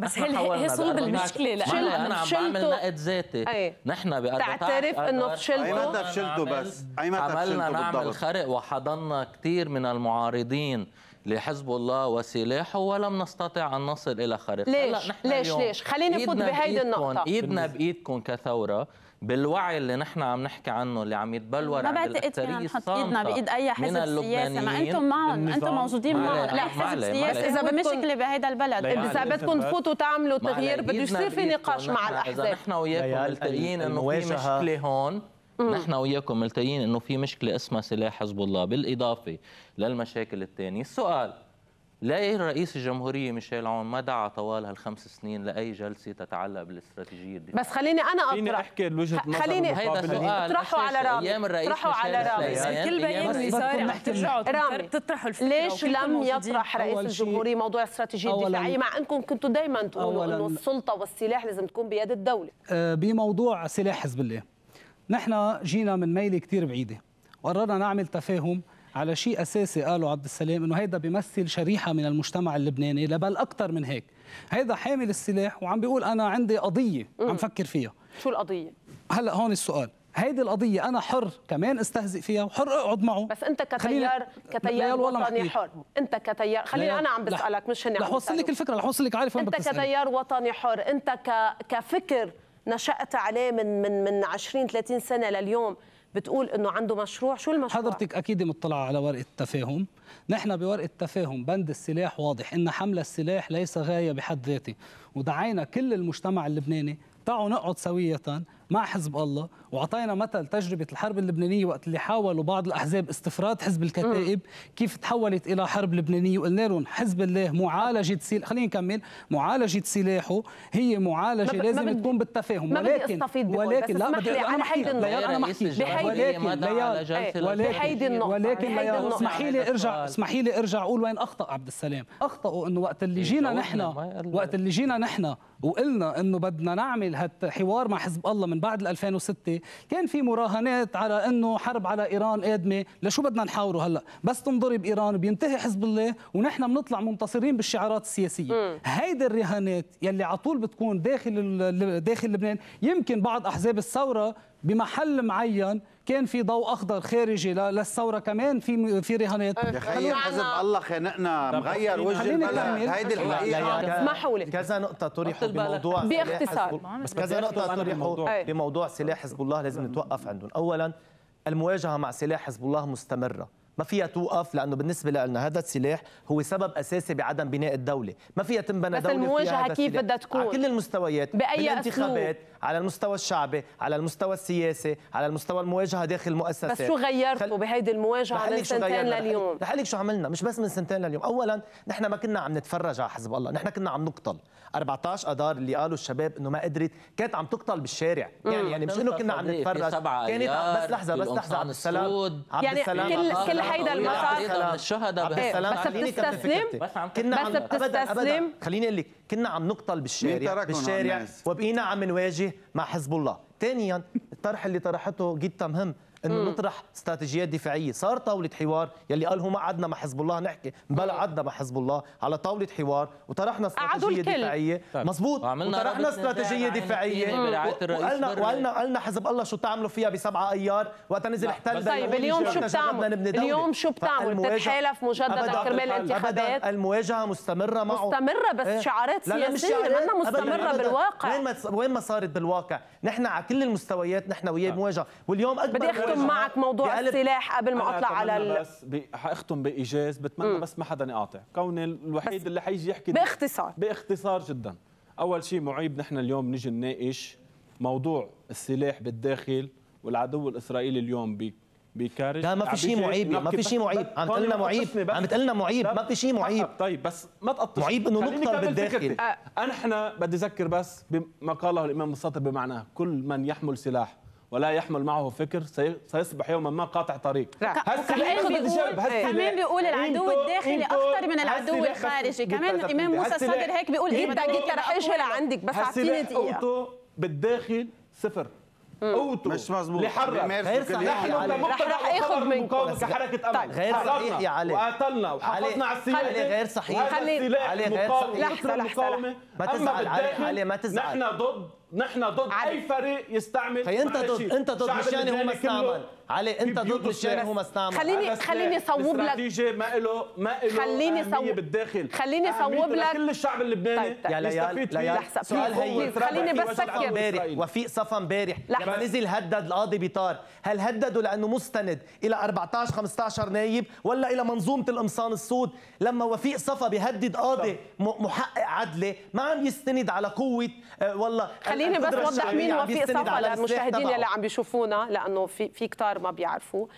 Speaker 9: بس هي هي صلب المشكله لا انا عم بعمل نقد
Speaker 8: ذاتي نحن بقدر انه فشلتوا ايمتى فشلتوا بس ايمتى عملنا نعمل خرق وحضنا كثير من المعارضين لحزب الله وسلاحه ولم نستطع ان نصل الى خرق ليش ليش ليش خليني افوت بهيدي النقطه ايدنا بايدكم كثوره بالوعي اللي نحن عم نحكي عنه اللي عم يتبلور ما بعتقد فينا نحط ايدنا بايد اي حزب سياسي ما انتم معهم انتم موجودين معهم لا حزب سياسي اذا
Speaker 5: بمشكله بهيدا البلد اذا بدكم تفوتوا تعملوا تغيير بده يصير في
Speaker 8: نقاش مع الاحزاب اذا نحن وياكم ملتقيين انه في مشكله هون نحن وياكم ملتقيين انه في مشكله اسمها سلاح حزب الله بالاضافه للمشاكل الثانيه السؤال لا رئيس الجمهورية ميشيل عون ما دعا طوال هالخمس سنين لأي جلسة تتعلق بالاستراتيجية الدفاعية
Speaker 7: بس خليني أنا أطرح خليني أحكي وجهة نظري خليني هيدا سؤال اطرحه على رامي أيام الرئيس اطرحه على
Speaker 1: رامي كل بيان اللي عم ترجعوا
Speaker 7: تطرحوا الفكرة ليش لم
Speaker 1: يطرح رئيس الجمهورية موضوع الاستراتيجية الدفاعية مع أنكم كنتوا دايما تقولوا أنه السلطة والسلاح لازم تكون بيد الدولة
Speaker 3: أه، بموضوع سلاح حزب الله نحن جينا من ميلة كثير بعيدة قررنا نعمل تفاهم على شيء اساسي قاله عبد السلام انه هيدا بيمثل شريحه من المجتمع اللبناني لبل اكثر من هيك هيدا حامل السلاح وعم بيقول انا عندي قضيه عم فكر فيها شو القضيه هلا هون السؤال هيدي القضية أنا حر كمان استهزئ فيها وحر أقعد معه بس أنت كتيار كتيار وطني حر
Speaker 1: أنت كتيار خليني أنا عم بسألك مش هن رح أوصل لك الفكرة
Speaker 3: رح أوصل لك عارف أنت كتيار
Speaker 1: وطني حر أنت ك... كفكر نشأت عليه من من من 20 30 سنة لليوم بتقول
Speaker 3: انه عنده مشروع شو المشروع حضرتك اكيد مطلعه على ورقه التفاهم نحن بورقه التفاهم بند السلاح واضح ان حمل السلاح ليس غايه بحد ذاته ودعينا كل المجتمع اللبناني تعوا نقعد سويه مع حزب الله وعطينا مثل تجربة الحرب اللبنانية وقت اللي حاولوا بعض الأحزاب استفراد حزب الكتائب كيف تحولت إلى حرب لبنانية وقلنا لهم حزب الله معالجة سلاح خلينا نكمل معالجة سلاحه هي معالجة ما لازم ما تكون بالتفاهم ما ولكن ولكن لا بدي أنا محكي أنا محكي ولكن ولكن ولكن اسمحي لي أرجع اسمحي لي أرجع أقول وين أخطأ عبد السلام أخطأوا إنه وقت اللي إيه، جينا نحن وقت اللي جينا نحن وقلنا إنه بدنا نعمل هالحوار مع حزب الله من بعد 2006 كان في مراهنات على انه حرب على ايران قادمه لشو بدنا نحاوره هلا بس تنضرب ايران بينتهي حزب الله ونحن بنطلع منتصرين بالشعارات السياسيه هيدي الرهانات يلي على طول بتكون داخل داخل لبنان يمكن بعض احزاب الثوره بمحل معين كان في ضوء اخضر خارجي للثوره كمان في في رهانات يا خيي حزب الله
Speaker 4: خانقنا
Speaker 6: مغير وجه البلد هيدي طيب، الحقيقه يعني اسمحوا لي كذا نقطه طرحوا بموضوع باختصار بس كذا نقطه طرحوا بموضوع سلاح حزب الله لازم نتوقف عندهم اولا المواجهه مع سلاح حزب الله مستمره ما فيها توقف لانه بالنسبه لنا هذا السلاح هو سبب اساسي بعدم بناء الدوله ما فيها تنبنى دوله بس المواجهه كيف بدها تكون على كل المستويات باي بالانتخابات على المستوى الشعبي على المستوى السياسي على المستوى المواجهه داخل المؤسسات بس شو
Speaker 1: غيرتوا خل... بهيدي المواجهه من سنتين لليوم رح
Speaker 6: شو عملنا مش بس من سنتين لليوم اولا نحن ما كنا عم نتفرج على حزب الله نحن كنا عم نقتل 14 اذار اللي قالوا الشباب انه ما قدرت كانت عم تقتل بالشارع يعني يعني مش انه كنا عم نتفرج كانت بس لحظه بس لحظه عبد السلام يعني كل كل هيدا المسار الشهداء عبد السلام بس بتستسلم كنا عم ابدا خليني اقول لك كنا عم نقتل بالشارع بالشارع وبقينا عم نواجه مع حزب الله ثانيا الطرح اللي طرحته جدا مهم انه نطرح استراتيجيات دفاعيه صار طاوله حوار يلي قال هو ما قعدنا مع حزب الله نحكي بلا قعدنا مع حزب الله على طاوله حوار وطرحنا استراتيجيه دفاعيه طيب. مزبوط وطرحنا استراتيجيه دفاعيه وقلنا وقلنا قلنا حزب الله شو تعملوا فيها بسبعه ايار وقت نزل احتل طيب اليوم شو بتعمل اليوم شو بتعمل بتتحالف مجددا كرمال الانتخابات المواجهه مستمره معه مستمره بس إيه. شعارات سياسيه منا مستمره بالواقع وين ما وين ما صارت بالواقع نحن على كل المستويات نحن وياه طيب. مواجهه واليوم اكبر اختم معك موضوع السلاح قبل ما اطلع على ال... بس
Speaker 10: حاختم بايجاز بتمنى بس ما حدا يقاطع كون الوحيد اللي حيجي يحكي باختصار باختصار جدا اول شيء معيب نحن اليوم نجي نناقش موضوع السلاح بالداخل والعدو الاسرائيلي اليوم بكارج لا ما في شيء معيب ما في شيء معيب عم تقلنا معيب عم تقلنا معيب ما في شيء معيب طيب بس ما تقطش معيب انه نقطه بالداخل أه. بدي اذكر بس بما قاله الامام الساطر بمعناه كل من يحمل سلاح ولا يحمل معه فكر سيصبح يوما ما قاطع طريق كمان بيقول كمان بيقول العدو الداخلي اكثر من
Speaker 5: العدو الخارجي كمان الامام موسى الصدر هيك بيقول ايه بدك جيت رح اجي لعندك بس اعطيني دقيقه
Speaker 10: بالداخل صفر قوته مش مظبوط لحرك طيب. غير صحيح يا علي رح, رح اخذ منكم كحركه امل غير صحيح يا علي وقاتلنا وحافظنا على السياده علي غير صحيح علي غير صحيح لحظه غير ما تزعل علي ما تزعل نحن ضد نحن ضد عارف. اي فريق يستعمل هي انت ضد انت ضد مشان ما استعمل علي انت ضد الشارع هو استعمل خليني خليني صوب لك ما له ما له خليني صوب بالداخل خليني صوب لك كل الشعب اللبناني طيب طيب. يا ليال ليال سؤال هي خليني بس سكر امبارح
Speaker 6: وفيق صفا امبارح لما نزل هدد القاضي بيطار هل هدده لانه مستند الى 14 15 نايب ولا الى منظومه القمصان السود لما وفيق صفا بيهدد قاضي محقق عدله ما عم يستند على قوه آه، والله
Speaker 1: خليني بس اوضح مين وفيق صفا للمشاهدين يلي عم بيشوفونا لانه في في كتار ما بيعرفوه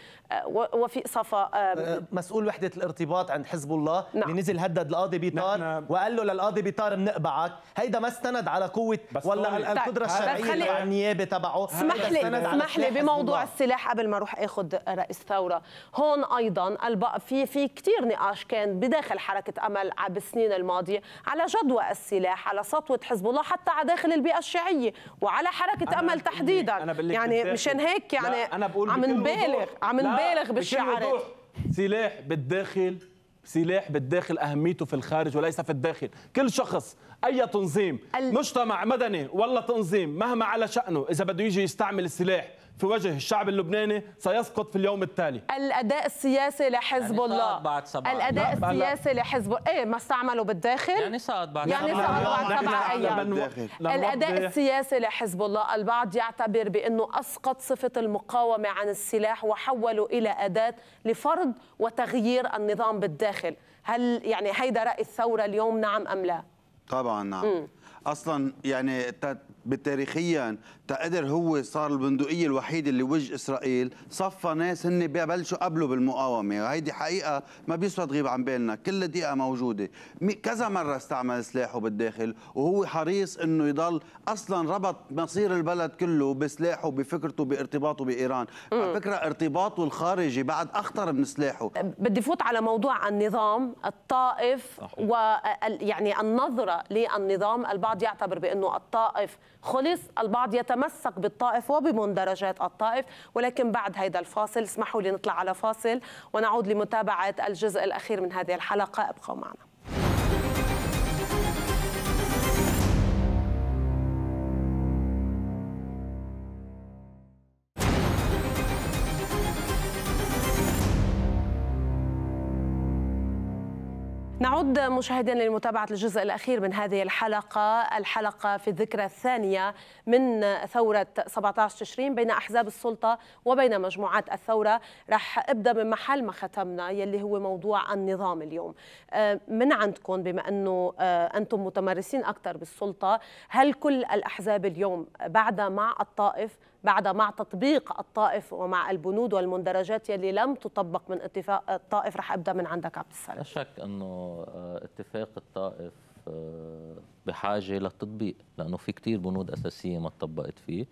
Speaker 1: وفي صفاء آه،
Speaker 6: مسؤول وحده الارتباط عند حزب الله نعم. اللي نزل هدد القاضي بيطار نعم. وقال له للقاضي بيطار بنقبعك هيدا ما استند على قوه ولا طيب، القدره الشرعيه اللي على النيابه تبعه اسمح لي اسمح لي بموضوع
Speaker 1: السلاح قبل ما اروح اخذ رئيس ثوره هون ايضا في في كثير نقاش كان بداخل حركه امل بالسنين الماضيه على جدوى السلاح على سطوه حزب الله حتى على داخل البيئه الشيعيه وعلى حركه امل تحديدا يعني مشان هيك يعني أنا بقول عم نبالغ عم نبالغ مبالغ بالشعارات
Speaker 10: سلاح بالداخل سلاح بالداخل اهميته في الخارج وليس في الداخل كل شخص اي تنظيم ال... مجتمع مدني ولا تنظيم مهما على شانه اذا بده يجي يستعمل السلاح في وجه الشعب اللبناني سيسقط في اليوم التالي
Speaker 1: الاداء السياسي لحزب يعني الله بعد سبعة الاداء لا السياسي لحزب ايه ما استعملوا بالداخل يعني سقط بعد يعني سقط بعد سبعة ايام الاداء السياسي لحزب الله البعض يعتبر بانه اسقط صفه المقاومه عن السلاح وحولوا الى اداه لفرض وتغيير النظام بالداخل هل يعني هيدا راي الثوره اليوم نعم ام لا
Speaker 4: طبعا نعم م. اصلا يعني تاريخيا تقدر هو صار البندقيه الوحيده اللي وجه اسرائيل صفى ناس هن ببلشوا قبله بالمقاومه هيدي حقيقه ما بيسوى تغيب عن بالنا كل دقيقه موجوده كذا مره استعمل سلاحه بالداخل وهو حريص انه يضل اصلا ربط مصير البلد كله بسلاحه بفكرته بارتباطه بايران على فكره ارتباطه الخارجي بعد اخطر من سلاحه
Speaker 1: بدي فوت على موضوع النظام الطائف و يعني النظره للنظام البعض البعض يعتبر بأنه الطائف خلص البعض يتمسك بالطائف وبمندرجات الطائف ولكن بعد هذا الفاصل اسمحوا لي نطلع على فاصل ونعود لمتابعة الجزء الأخير من هذه الحلقة ابقوا معنا نعود مشاهدينا لمتابعة الجزء الأخير من هذه الحلقة الحلقة في الذكرى الثانية من ثورة 17 تشرين بين أحزاب السلطة وبين مجموعات الثورة راح أبدأ من محل ما ختمنا يلي هو موضوع النظام اليوم آه، من عندكم بما أنه آه، أنتم متمرسين أكثر بالسلطة هل كل الأحزاب اليوم بعد مع الطائف بعد مع تطبيق الطائف ومع البنود والمندرجات يلي لم تطبق من اتفاق الطائف رح ابدا من عندك عبد السلام لا
Speaker 8: شك انه آه، اتفاق الطائف آه، بحاجة للتطبيق لأنه في كثير بنود أساسية ما تطبقت فيه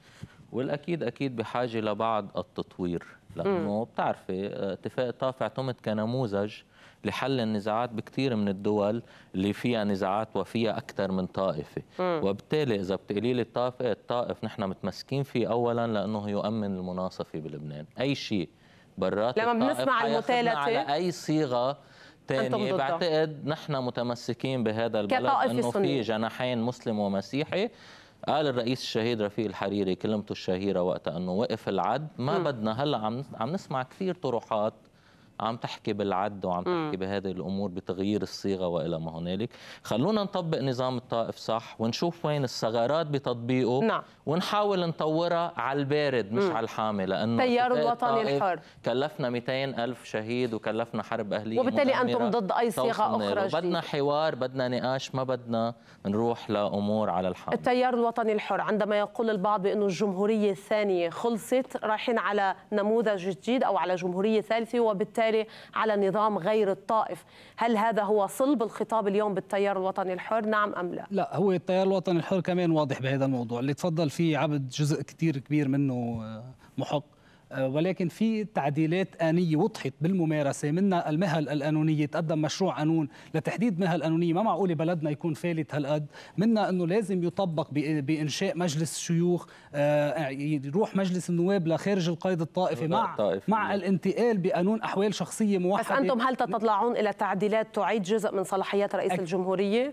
Speaker 8: والأكيد أكيد بحاجة لبعض التطوير لأنه بتعرفي آه، اتفاق الطائف اعتمد كنموذج لحل النزاعات بكثير من الدول اللي فيها نزاعات وفيها أكثر من طائفة م. وبالتالي إذا بتقولي لي الطائفة الطائف نحن متمسكين فيه أولا لأنه يؤمن المناصفة بلبنان أي شيء برات لما بنسمع المثالثة على أي صيغة تاني بعتقد نحن متمسكين بهذا البلد انه في جناحين مسلم ومسيحي قال الرئيس الشهيد رفيق الحريري كلمته الشهيره وقتها انه وقف العد ما م. بدنا هلا عم عم نسمع كثير طروحات عم تحكي بالعد وعم تحكي بهذه الامور بتغيير الصيغه والى ما هنالك خلونا نطبق نظام الطائف صح ونشوف وين الثغرات بتطبيقه نعم. ونحاول نطورها على البارد مش مم. على الحامي لانه التيار الوطني الحر كلفنا 200 ألف شهيد وكلفنا حرب اهليه وبالتالي انتم ضد اي صيغه اخرى بدنا حوار بدنا نقاش ما بدنا نروح لامور على الحامي
Speaker 1: التيار الوطني الحر عندما يقول البعض بانه الجمهوريه الثانيه خلصت رايحين على نموذج جديد او على جمهوريه ثالثه وبالتالي الجاري على نظام غير الطائف هل هذا هو صلب الخطاب اليوم بالتيار الوطني الحر نعم أم لا
Speaker 3: لا هو التيار الوطني الحر كمان واضح بهذا الموضوع اللي تفضل فيه عبد جزء كتير كبير منه آه، محق آه، ولكن في تعديلات آنية وضحت بالممارسة من المهل القانونية تقدم مشروع قانون لتحديد مهل قانونية ما معقول بلدنا يكون فالت هالقد منا أنه لازم يطبق بإنشاء مجلس الشيوخ آه، يروح مجلس النواب لخارج القيد الطائفي مع طائف. مع الانتقال بقانون أحوال شخصية موحدة بس أنتم هل تتطلعون إلى تعديلات تعيد جزء من صلاحيات رئيس أك... الجمهورية؟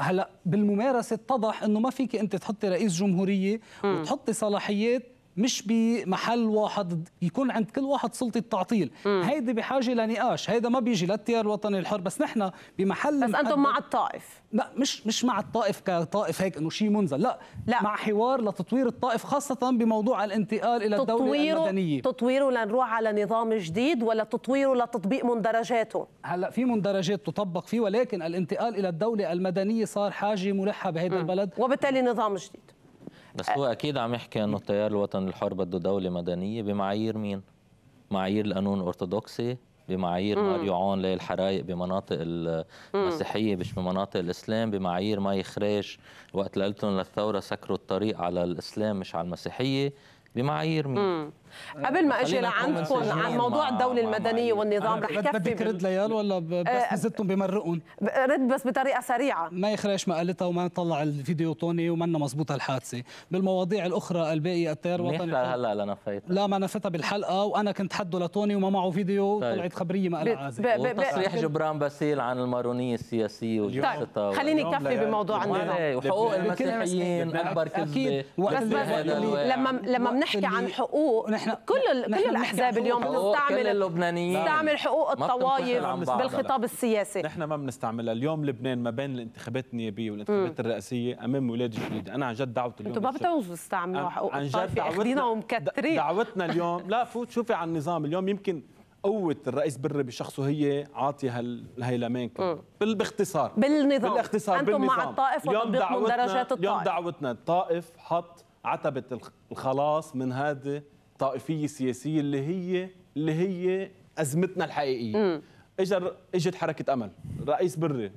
Speaker 3: هلا بالممارسه اتضح انه ما فيك انت تحطي رئيس جمهوريه وتحطي صلاحيات مش بمحل واحد يكون عند كل واحد سلطه تعطيل هيدي بحاجه لنقاش هيدا ما بيجي للتيار الوطني الحر بس نحن بمحل بس انتم مع الطائف لا مش مش مع الطائف كطائف هيك انه شيء منزل لا, لا مع حوار لتطوير الطائف خاصه بموضوع الانتقال الى الدوله المدنيه
Speaker 1: تطويره لنروح على
Speaker 3: نظام جديد ولا تطويره لتطبيق مندرجاته هلا في مندرجات تطبق فيه ولكن الانتقال الى الدوله المدنيه صار حاجه ملحه بهذا البلد وبالتالي نظام جديد
Speaker 8: بس هو اكيد عم يحكي انه التيار الوطني الحر بده دوله مدنيه بمعايير مين؟ معايير القانون الارثوذكسي بمعايير مم. ماريو عون للحرائق بمناطق المسيحيه مش بمناطق الاسلام بمعايير ما يخرج وقت لقلتهم للثوره سكروا الطريق على الاسلام مش على المسيحيه بمعايير مين آه،
Speaker 1: قبل ما اجي لعندكم عن موضوع الدوله المدنيه والنظام رح كفي بدك رد ليال ولا بس آه، بزتهم بمرقهم رد بس بطريقه سريعه
Speaker 3: ما يخرج ما قالتها وما طلع الفيديو طوني ومنا مضبوطه الحادثه بالمواضيع الاخرى الباقي التيار الوطني هلا لا نفيتها لا ما نفيتها بالحلقه وانا كنت حده لطوني وما معه فيديو طيب. طلعت خبريه ما قالها تصريح جبران باسيل عن المارونيه
Speaker 8: السياسيه وجلستها طيب خليني كفي بموضوع النظام إيه، وحقوق المسيحيين اكبر كذبه
Speaker 10: اكيد لما
Speaker 1: لما نحكي عن حقوق نحن كل نحن كل الاحزاب اليوم بتستعمل اللبنانيين بتستعمل حقوق الطوائف بالخطاب السياسي
Speaker 10: نحن ما بنستعملها اليوم لبنان ما بين الانتخابات النيابيه والانتخابات الرئاسيه امام ولاد جديد انا عن جد دعوت اليوم انتم ما
Speaker 1: بتعوزوا تستعملوا حقوق عن جد دعوتنا
Speaker 10: ومكترين دعوتنا اليوم لا فوت شوفي على النظام اليوم يمكن قوة الرئيس بري بشخصه هي عاطية هالهيلمين باختصار بالنظام بالاختصار انتم بالنظام. مع الطائف وتطبيق درجات الطائف اليوم دعوتنا الطائف حط عتبه الخلاص من هذه الطائفيه السياسيه اللي هي اللي هي ازمتنا الحقيقيه إجا اجت حركه امل رئيس بري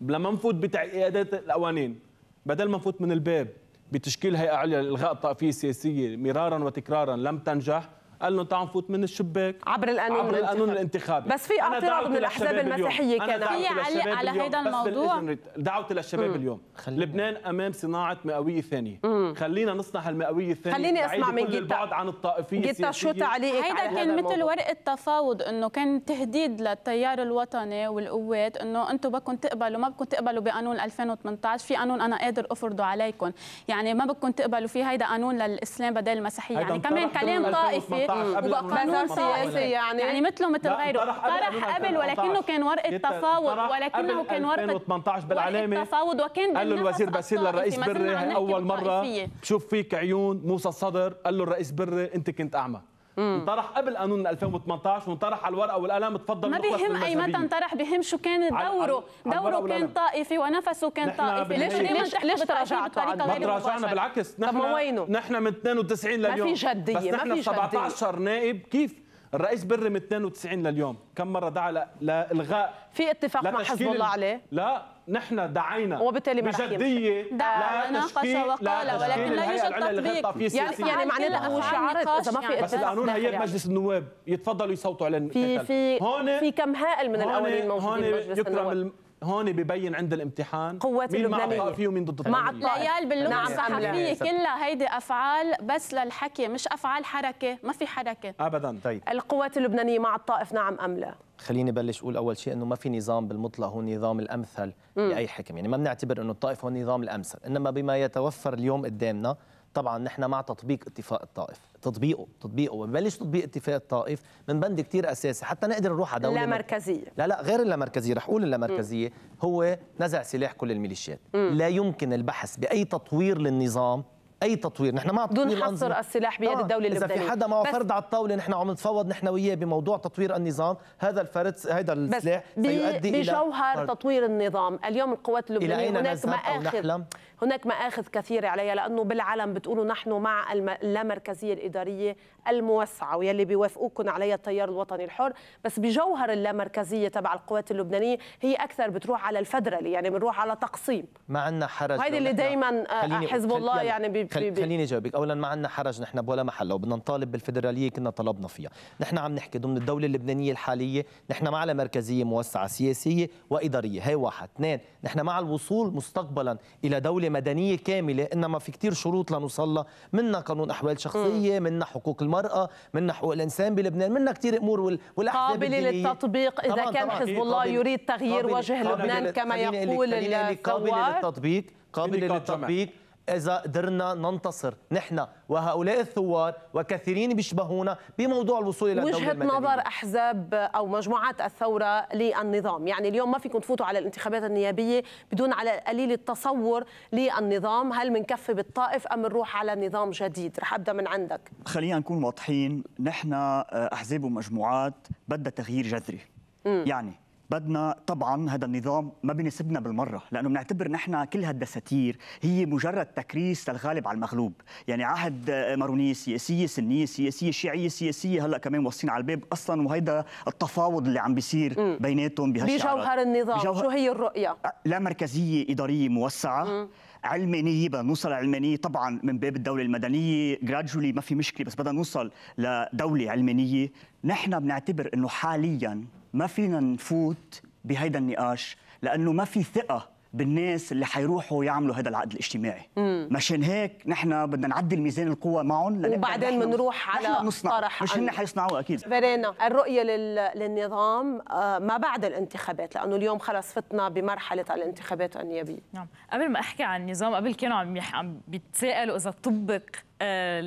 Speaker 10: لما نفوت بتعقيدات القوانين بدل ما نفوت من الباب بتشكيل هيئه عليا لالغاء الطائفيه السياسيه مرارا وتكرارا لم تنجح قال له تعال نفوت من الشباك عبر القانون عبر القانون الانتخابي بس في اعتراض من الاحزاب المسيحيه كان في على هذا الموضوع دعوتي للشباب اليوم لبنان امام صناعه مئويه ثانيه خلينا نصنع المئويه الثانيه خليني اسمع من جيتا البعد عن الطائفيه جيتا شو تعليقك هيدا كان مثل ورقه
Speaker 5: تفاوض انه كان تهديد للتيار الوطني والقوات انه انتم بدكم تقبلوا ما بدكم تقبلوا بقانون 2018 في قانون انا قادر افرضه عليكم يعني ما بدكم تقبلوا في هيدا قانون للاسلام بدل المسيحيه يعني كمان كلام طائفي وبقى قانون سياسي يعني يعني مثله مثل غيره طرح قبل ولكنه كان ورقه تفاوض ولكنه كان ورقه
Speaker 10: 2018 بالعلامه تفاوض وكان قال له الوزير باسيل للرئيس بري اول مره بشوف فيك عيون موسى الصدر قال له الرئيس بري انت كنت اعمى انطرح قبل قانون 2018 وانطرح على الورقه والقلم تفضل ما بيهم اي متى
Speaker 5: انطرح بهم شو كان دوره دوره كان طائفي ونفسه كان طائفي ليش ليش ليش تراجعتوا طيب، ما تراجعنا بالعكس
Speaker 10: نحن نحن من 92 لليوم ما في جديه ما في 17 نائب كيف الرئيس بري من 92 لليوم كم مره دعا لالغاء في اتفاق مع حزب الله عليه لا نحن دعينا وبالتالي ما بجديه دعا ناقش وقال ولكن لا يوجد تطبيق يعني, يعني, يعني معناتها هو شعارات اذا ما في اتفاق بس القانون هي مجلس النواب يتفضلوا يصوتوا على في في هون في كم هائل من القوانين موجودين بمجلس النواب هون ببين عند الامتحان قوة مين مع الطائفية ومين نعم. ضد الطائفية مع الطائفية باللغة نعم. الصحفية نعم. كلها
Speaker 5: هيدي أفعال بس للحكي مش أفعال حركة ما في حركة
Speaker 10: أبدا طيب
Speaker 6: القوات
Speaker 1: اللبنانية مع الطائف نعم أم لا
Speaker 6: خليني بلش اقول اول شيء انه ما في نظام بالمطلق هو النظام الامثل م. لاي حكم يعني ما بنعتبر انه الطائف هو النظام الامثل انما بما يتوفر اليوم قدامنا طبعا نحن مع تطبيق اتفاق الطائف تطبيقه تطبيقه ونبلش تطبيق اتفاق الطائف من بند كتير اساسي حتى نقدر نروح على دوله مركزيه لا لا غير اللامركزيه رح اقول اللامركزيه هو نزع سلاح كل الميليشيات مم. لا يمكن البحث باي تطوير للنظام اي تطوير نحن مع تطوير دون حصر السلاح بيد آه. الدوله اللبنانيه اذا في حدا معه فرد على الطاوله نحن عم نتفاوض نحن وياه بموضوع تطوير النظام هذا الفرد هذا السلاح بس سيؤدي بجوهر الى بجوهر
Speaker 1: تطوير النظام اليوم القوات اللبنانيه هناك ما اخر هناك مآخذ كثيرة عليها لأنه بالعلم بتقولوا نحن مع اللامركزية الإدارية الموسعة ويلي بيوافقوكم عليها التيار الوطني الحر بس بجوهر اللامركزية تبع القوات اللبنانية هي أكثر بتروح على الفدرالي يعني بنروح على تقسيم
Speaker 6: ما عندنا حرج هيدي اللي
Speaker 1: دايما آه، آه، حزب الله يعني بي بي بي خليني
Speaker 6: جاوبك أولا ما عندنا حرج نحن بولا محل لو بدنا نطالب بالفدرالية كنا طلبنا فيها نحن عم نحكي ضمن الدولة اللبنانية الحالية نحن مع مركزية موسعة سياسية وإدارية هي واحد اثنين نحن مع الوصول مستقبلا إلى دولة دولة مدنية كاملة إنما في كتير شروط لنوصل لها منا قانون أحوال شخصية منا حقوق المرأة منا حقوق الإنسان بلبنان منا كتير أمور
Speaker 1: والأحزاب قابلة للتطبيق إذا طبعاً كان حزب إيه، الله يريد تغيير وجه لبنان كما يقول الثوار قابلة
Speaker 6: للتطبيق قابلة للتطبيق إذا قدرنا ننتصر نحن وهؤلاء الثوار وكثيرين بيشبهونا بموضوع الوصول إلى الدولة المدنية وجهة نظر
Speaker 1: أحزاب أو مجموعات الثورة للنظام يعني اليوم ما فيكم تفوتوا على الانتخابات النيابية بدون على قليل التصور للنظام هل منكفي بالطائف أم نروح على نظام جديد رح أبدأ من عندك
Speaker 9: خلينا نكون واضحين نحن آه، أحزاب ومجموعات بدها تغيير جذري م. يعني بدنا طبعا هذا النظام ما بيناسبنا بالمره لانه بنعتبر نحن كل هالدساتير هي مجرد تكريس للغالب على المغلوب يعني عهد مارونيه سياسيه سنيه سياسيه شيعيه سياسيه هلا كمان واصلين على الباب اصلا وهيدا التفاوض اللي عم بيصير بيناتهم بجوهر النظام بجوهر... شو هي الرؤيه آه، لا مركزيه اداريه موسعه م. علمانيه بدنا نوصل علمانيه طبعا من باب الدوله المدنيه جرادجولي ما في مشكله بس بدنا نوصل لدوله علمانيه نحن بنعتبر انه حاليا ما فينا نفوت بهيدا النقاش لانه ما في ثقه بالناس اللي حيروحوا يعملوا هذا العقد الاجتماعي مم. مشان هيك نحن بدنا نعدي الميزان القوة معهم وبعدين بنروح على طرح مش هن حيصنعوه اكيد
Speaker 1: فيرينا الرؤية لل... للنظام آه، ما بعد الانتخابات لانه اليوم خلص فتنا بمرحلة الانتخابات النيابية
Speaker 7: نعم قبل ما احكي عن النظام قبل كانوا عم يح... عم بيتسائلوا اذا طبق آه،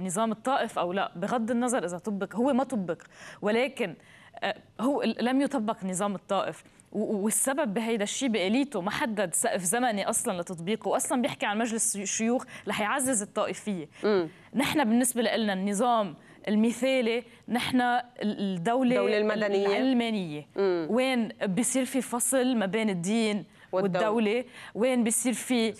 Speaker 7: نظام الطائف او لا بغض النظر اذا طبق هو ما طبق ولكن هو لم يطبق نظام الطائف والسبب بهيدا الشيء بآليته ما حدد سقف زمني اصلا لتطبيقه واصلا بيحكي عن مجلس الشيوخ رح يعزز الطائفيه م. نحن بالنسبه لنا النظام المثالي نحن الدوله الدوله المدنيه العلمانيه وين بصير في فصل ما بين الدين والدولة, والدولة وين بصير في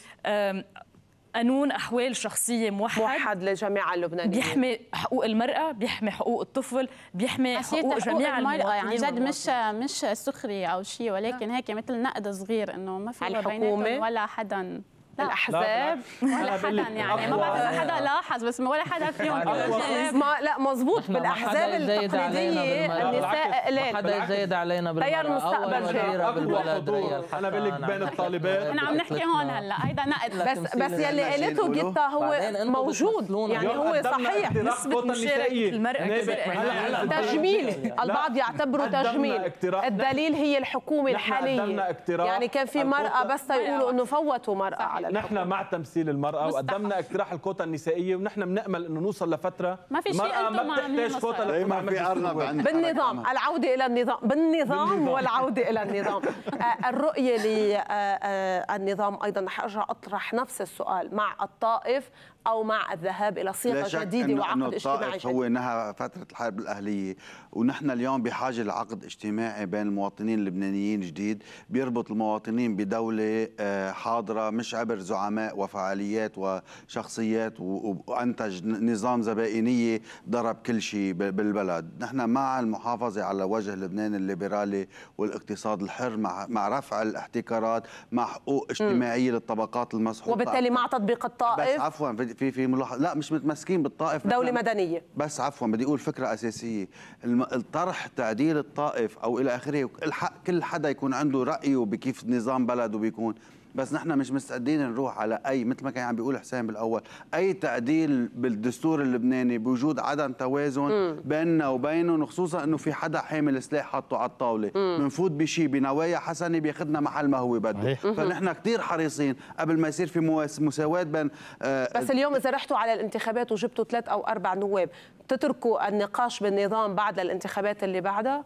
Speaker 7: قانون احوال شخصيه موحد موحد للجماعه اللبنانيه بيحمي حقوق المراه بيحمي حقوق الطفل بيحمي حقوق حقوق جميع المراه يعني جد مش
Speaker 5: مش سخريه او شيء ولكن نعم. هيك مثل نقد صغير انه ما في بيناتهم ولا حدا الاحزاب
Speaker 7: ولا حدا يعني ما بعرف اذا حدا
Speaker 5: لاحظ بس ولا حدا فيهم إيه، ما لا مضبوط بالاحزاب التقليديه النساء قليل حدا يزايد
Speaker 10: علينا بالمراه غير بالبلد انا بقول لك بين الطالبات نحن عم نحكي هون
Speaker 5: هلا هيدا نقد بس بس يلي قالته جيتا هو
Speaker 1: موجود يعني هو صحيح نسبه مشاركه المراه تجميل البعض يعتبره تجميل الدليل هي الحكومه الحاليه يعني كان في مراه بس يقولوا انه فوتوا مراه على على
Speaker 10: نحن مع تمثيل المراه مستحق. وقدمنا اقتراح الكوتا النسائيه ونحن بنامل انه نوصل لفتره ما في شيء ما بتحتاج كوتا دائما إيه، في ارنب
Speaker 1: بالنظام العوده الى النظام بالنظام, بالنظام. والعوده الى النظام آه، الرؤيه للنظام آه، آه، ايضا رح ارجع اطرح نفس السؤال مع الطائف او مع الذهاب الى صيغه جديده وعقد اجتماعي جديد.
Speaker 4: هو انها فتره الحرب الاهليه ونحن اليوم بحاجه لعقد اجتماعي بين المواطنين اللبنانيين جديد بيربط المواطنين بدوله آه، حاضره مش عبر زعماء وفعاليات وشخصيات وانتج نظام زبائنيه ضرب كل شيء بالبلد نحن مع المحافظه على وجه لبنان الليبرالي والاقتصاد الحر مع مع رفع الاحتكارات مع حقوق اجتماعيه م. للطبقات المسحوقه وبالتالي مع
Speaker 1: تطبيق الطائف بس
Speaker 4: عفوا في في ملاحظه لا مش متمسكين بالطائف دوله مدنيه بس عفوا بدي اقول فكره اساسيه الطرح تعديل الطائف او الى اخره الحق كل حدا يكون عنده رايه بكيف نظام بلده بيكون بس نحن مش مستعدين نروح على اي مثل ما كان عم بيقول حسين بالاول اي تعديل بالدستور اللبناني بوجود عدم توازن بيننا وبينهم وخصوصا انه في حدا حامل سلاح حطه على الطاوله بنفوت بشيء بنوايا حسنه بياخذنا محل ما هو بده فنحن كثير حريصين قبل ما يصير في مساواه بين آه بس اليوم
Speaker 1: اذا رحتوا على الانتخابات وجبتوا ثلاث او اربع نواب تتركوا النقاش بالنظام بعد
Speaker 7: الانتخابات اللي بعدها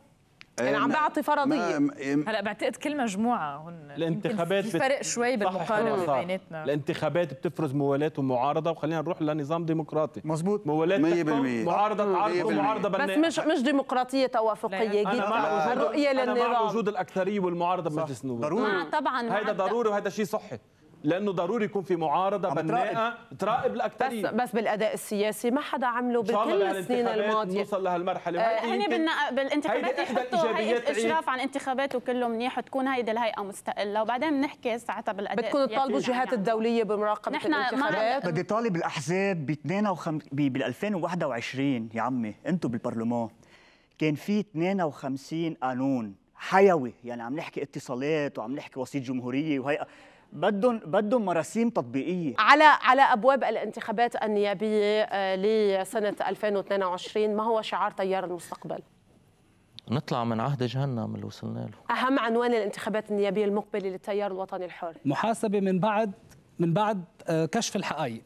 Speaker 10: انا عم بعطي فرضيه
Speaker 7: هلا بعتقد كل مجموعه هن
Speaker 10: الانتخابات في فرق شوي بالمقارنه بيناتنا الانتخابات بتفرز موالاة ومعارضه وخلينا نروح لنظام ديمقراطي مزبوط موالاة 100% معارضه تعارض ومعارضه بس
Speaker 1: مش مش ديمقراطيه توافقيه جدا الرؤيه للنظام مع
Speaker 10: وجود الاكثريه والمعارضه بمجلس النواب ضروري طبعا هذا ضروري وهذا شيء صحي لانه ضروري يكون في معارضه بناءه تراقب
Speaker 1: الاكثريه بس بس بالاداء السياسي ما حدا عمله بكل السنين الماضيه
Speaker 10: نوصل لهالمرحله آه هن
Speaker 5: بالانتخابات يحطوا هيئه اشراف عن انتخابات وكله منيح وتكون هيدي الهيئه مستقله وبعدين بنحكي ساعتها بالاداء بتكون تطالبوا الجهات
Speaker 1: الدوليه بمراقبه
Speaker 5: نحن الانتخابات
Speaker 9: بدي طالب الاحزاب ب 52 بال 2021 يا عمي انتم بالبرلمان كان في 52 قانون حيوي يعني عم نحكي اتصالات وعم نحكي وسيط جمهوريه وهيئه بدهم بدهم مراسيم تطبيقيه
Speaker 1: على على ابواب الانتخابات النيابيه آه، لسنه 2022 ما هو شعار تيار المستقبل؟
Speaker 3: نطلع من عهد جهنم اللي وصلنا له
Speaker 1: اهم عنوان الانتخابات النيابيه المقبله للتيار الوطني الحر
Speaker 3: محاسبه من بعد من بعد آه، كشف الحقائق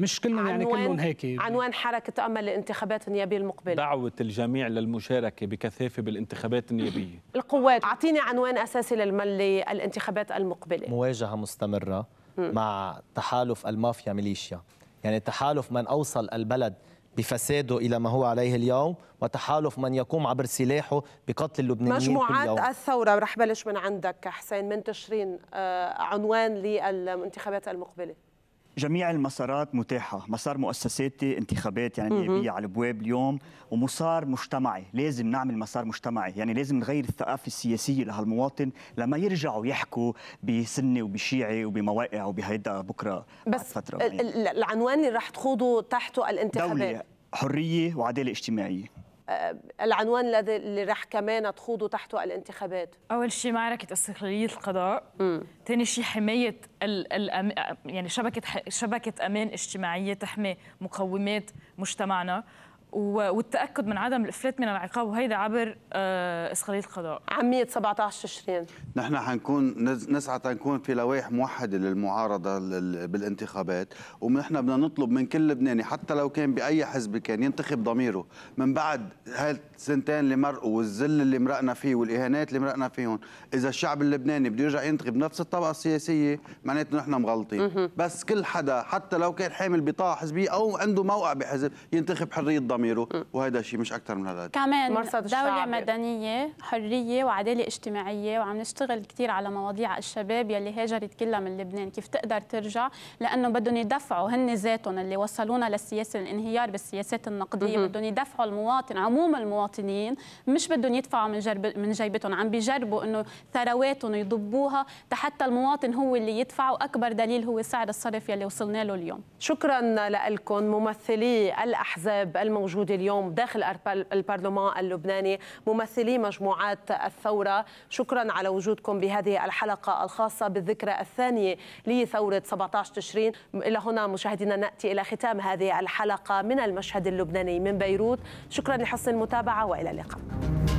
Speaker 3: مش كلهم يعني كلهم هيك عنوان
Speaker 1: حركه امل للانتخابات النيابيه المقبله
Speaker 3: دعوه الجميع للمشاركه
Speaker 10: بكثافه بالانتخابات النيابيه
Speaker 1: القوات اعطيني عنوان اساسي للملي الانتخابات المقبله
Speaker 6: مواجهه مستمره مع تحالف المافيا ميليشيا يعني تحالف من اوصل البلد بفساده إلى ما هو عليه اليوم وتحالف من يقوم
Speaker 9: عبر سلاحه بقتل اللبنانيين مجموعات كل يوم.
Speaker 1: الثورة رح بلش من عندك حسين من تشرين آه، عنوان للانتخابات المقبلة
Speaker 9: جميع المسارات متاحة مسار مؤسساتي انتخابات يعني نيابية على البواب اليوم ومسار مجتمعي لازم نعمل مسار مجتمعي يعني لازم نغير الثقافة السياسية لهالمواطن لما يرجعوا يحكوا بسني وبشيعي وبمواقع وبهيدا بكرة بس فترة بس
Speaker 1: العنوان اللي رح تخوضوا تحته الانتخابات دولة
Speaker 9: حرية وعدالة اجتماعية
Speaker 1: آه، العنوان الذي اللي رح كمان تخوضوا تحته الانتخابات
Speaker 7: اول شيء معركه استقلاليه القضاء ثاني شيء حمايه الـ الـ يعني شبكه شبكه امان اجتماعيه تحمي مقومات مجتمعنا والتاكد من عدم الافلات من العقاب وهيدا عبر آه، اسخاليه القضاء عميه 17 تشرين
Speaker 4: نحن حنكون نسعى تنكون في لوائح موحده للمعارضه بالانتخابات ونحن بدنا نطلب من كل لبناني حتى لو كان باي حزب كان ينتخب ضميره من بعد هالسنتين اللي مرقوا والذل اللي مرقنا فيه والاهانات اللي مرقنا فيهم اذا الشعب اللبناني بده يرجع ينتخب نفس الطبقه السياسيه معناته نحن مغلطين بس كل حدا حتى لو كان حامل بطاقه حزبيه او عنده موقع بحزب ينتخب حريه ضمير ضميره وهذا شيء مش اكثر من هذا
Speaker 5: كمان مرصد دولة مدنية حرية وعدالة اجتماعية وعم نشتغل كثير على مواضيع الشباب يلي هاجرت كلها من لبنان كيف تقدر ترجع لأنه بدهم يدفعوا هن ذاتهم اللي وصلونا للسياسة الانهيار بالسياسات النقدية بدهم يدفعوا المواطن عموم المواطنين مش بدهم يدفعوا من جرب من جيبتهم عم بيجربوا انه ثرواتهم يضبوها حتى المواطن هو اللي يدفع واكبر دليل هو سعر الصرف يلي وصلنا له اليوم
Speaker 1: شكرا لكم ممثلي الاحزاب الموجودة موجودة اليوم داخل البرلمان اللبناني ممثلي مجموعات الثورة شكرا على وجودكم بهذه الحلقة الخاصة بالذكرى الثانية لثورة 17 تشرين إلى هنا مشاهدينا نأتي إلى ختام هذه الحلقة من المشهد اللبناني من بيروت شكرا لحسن المتابعة وإلى اللقاء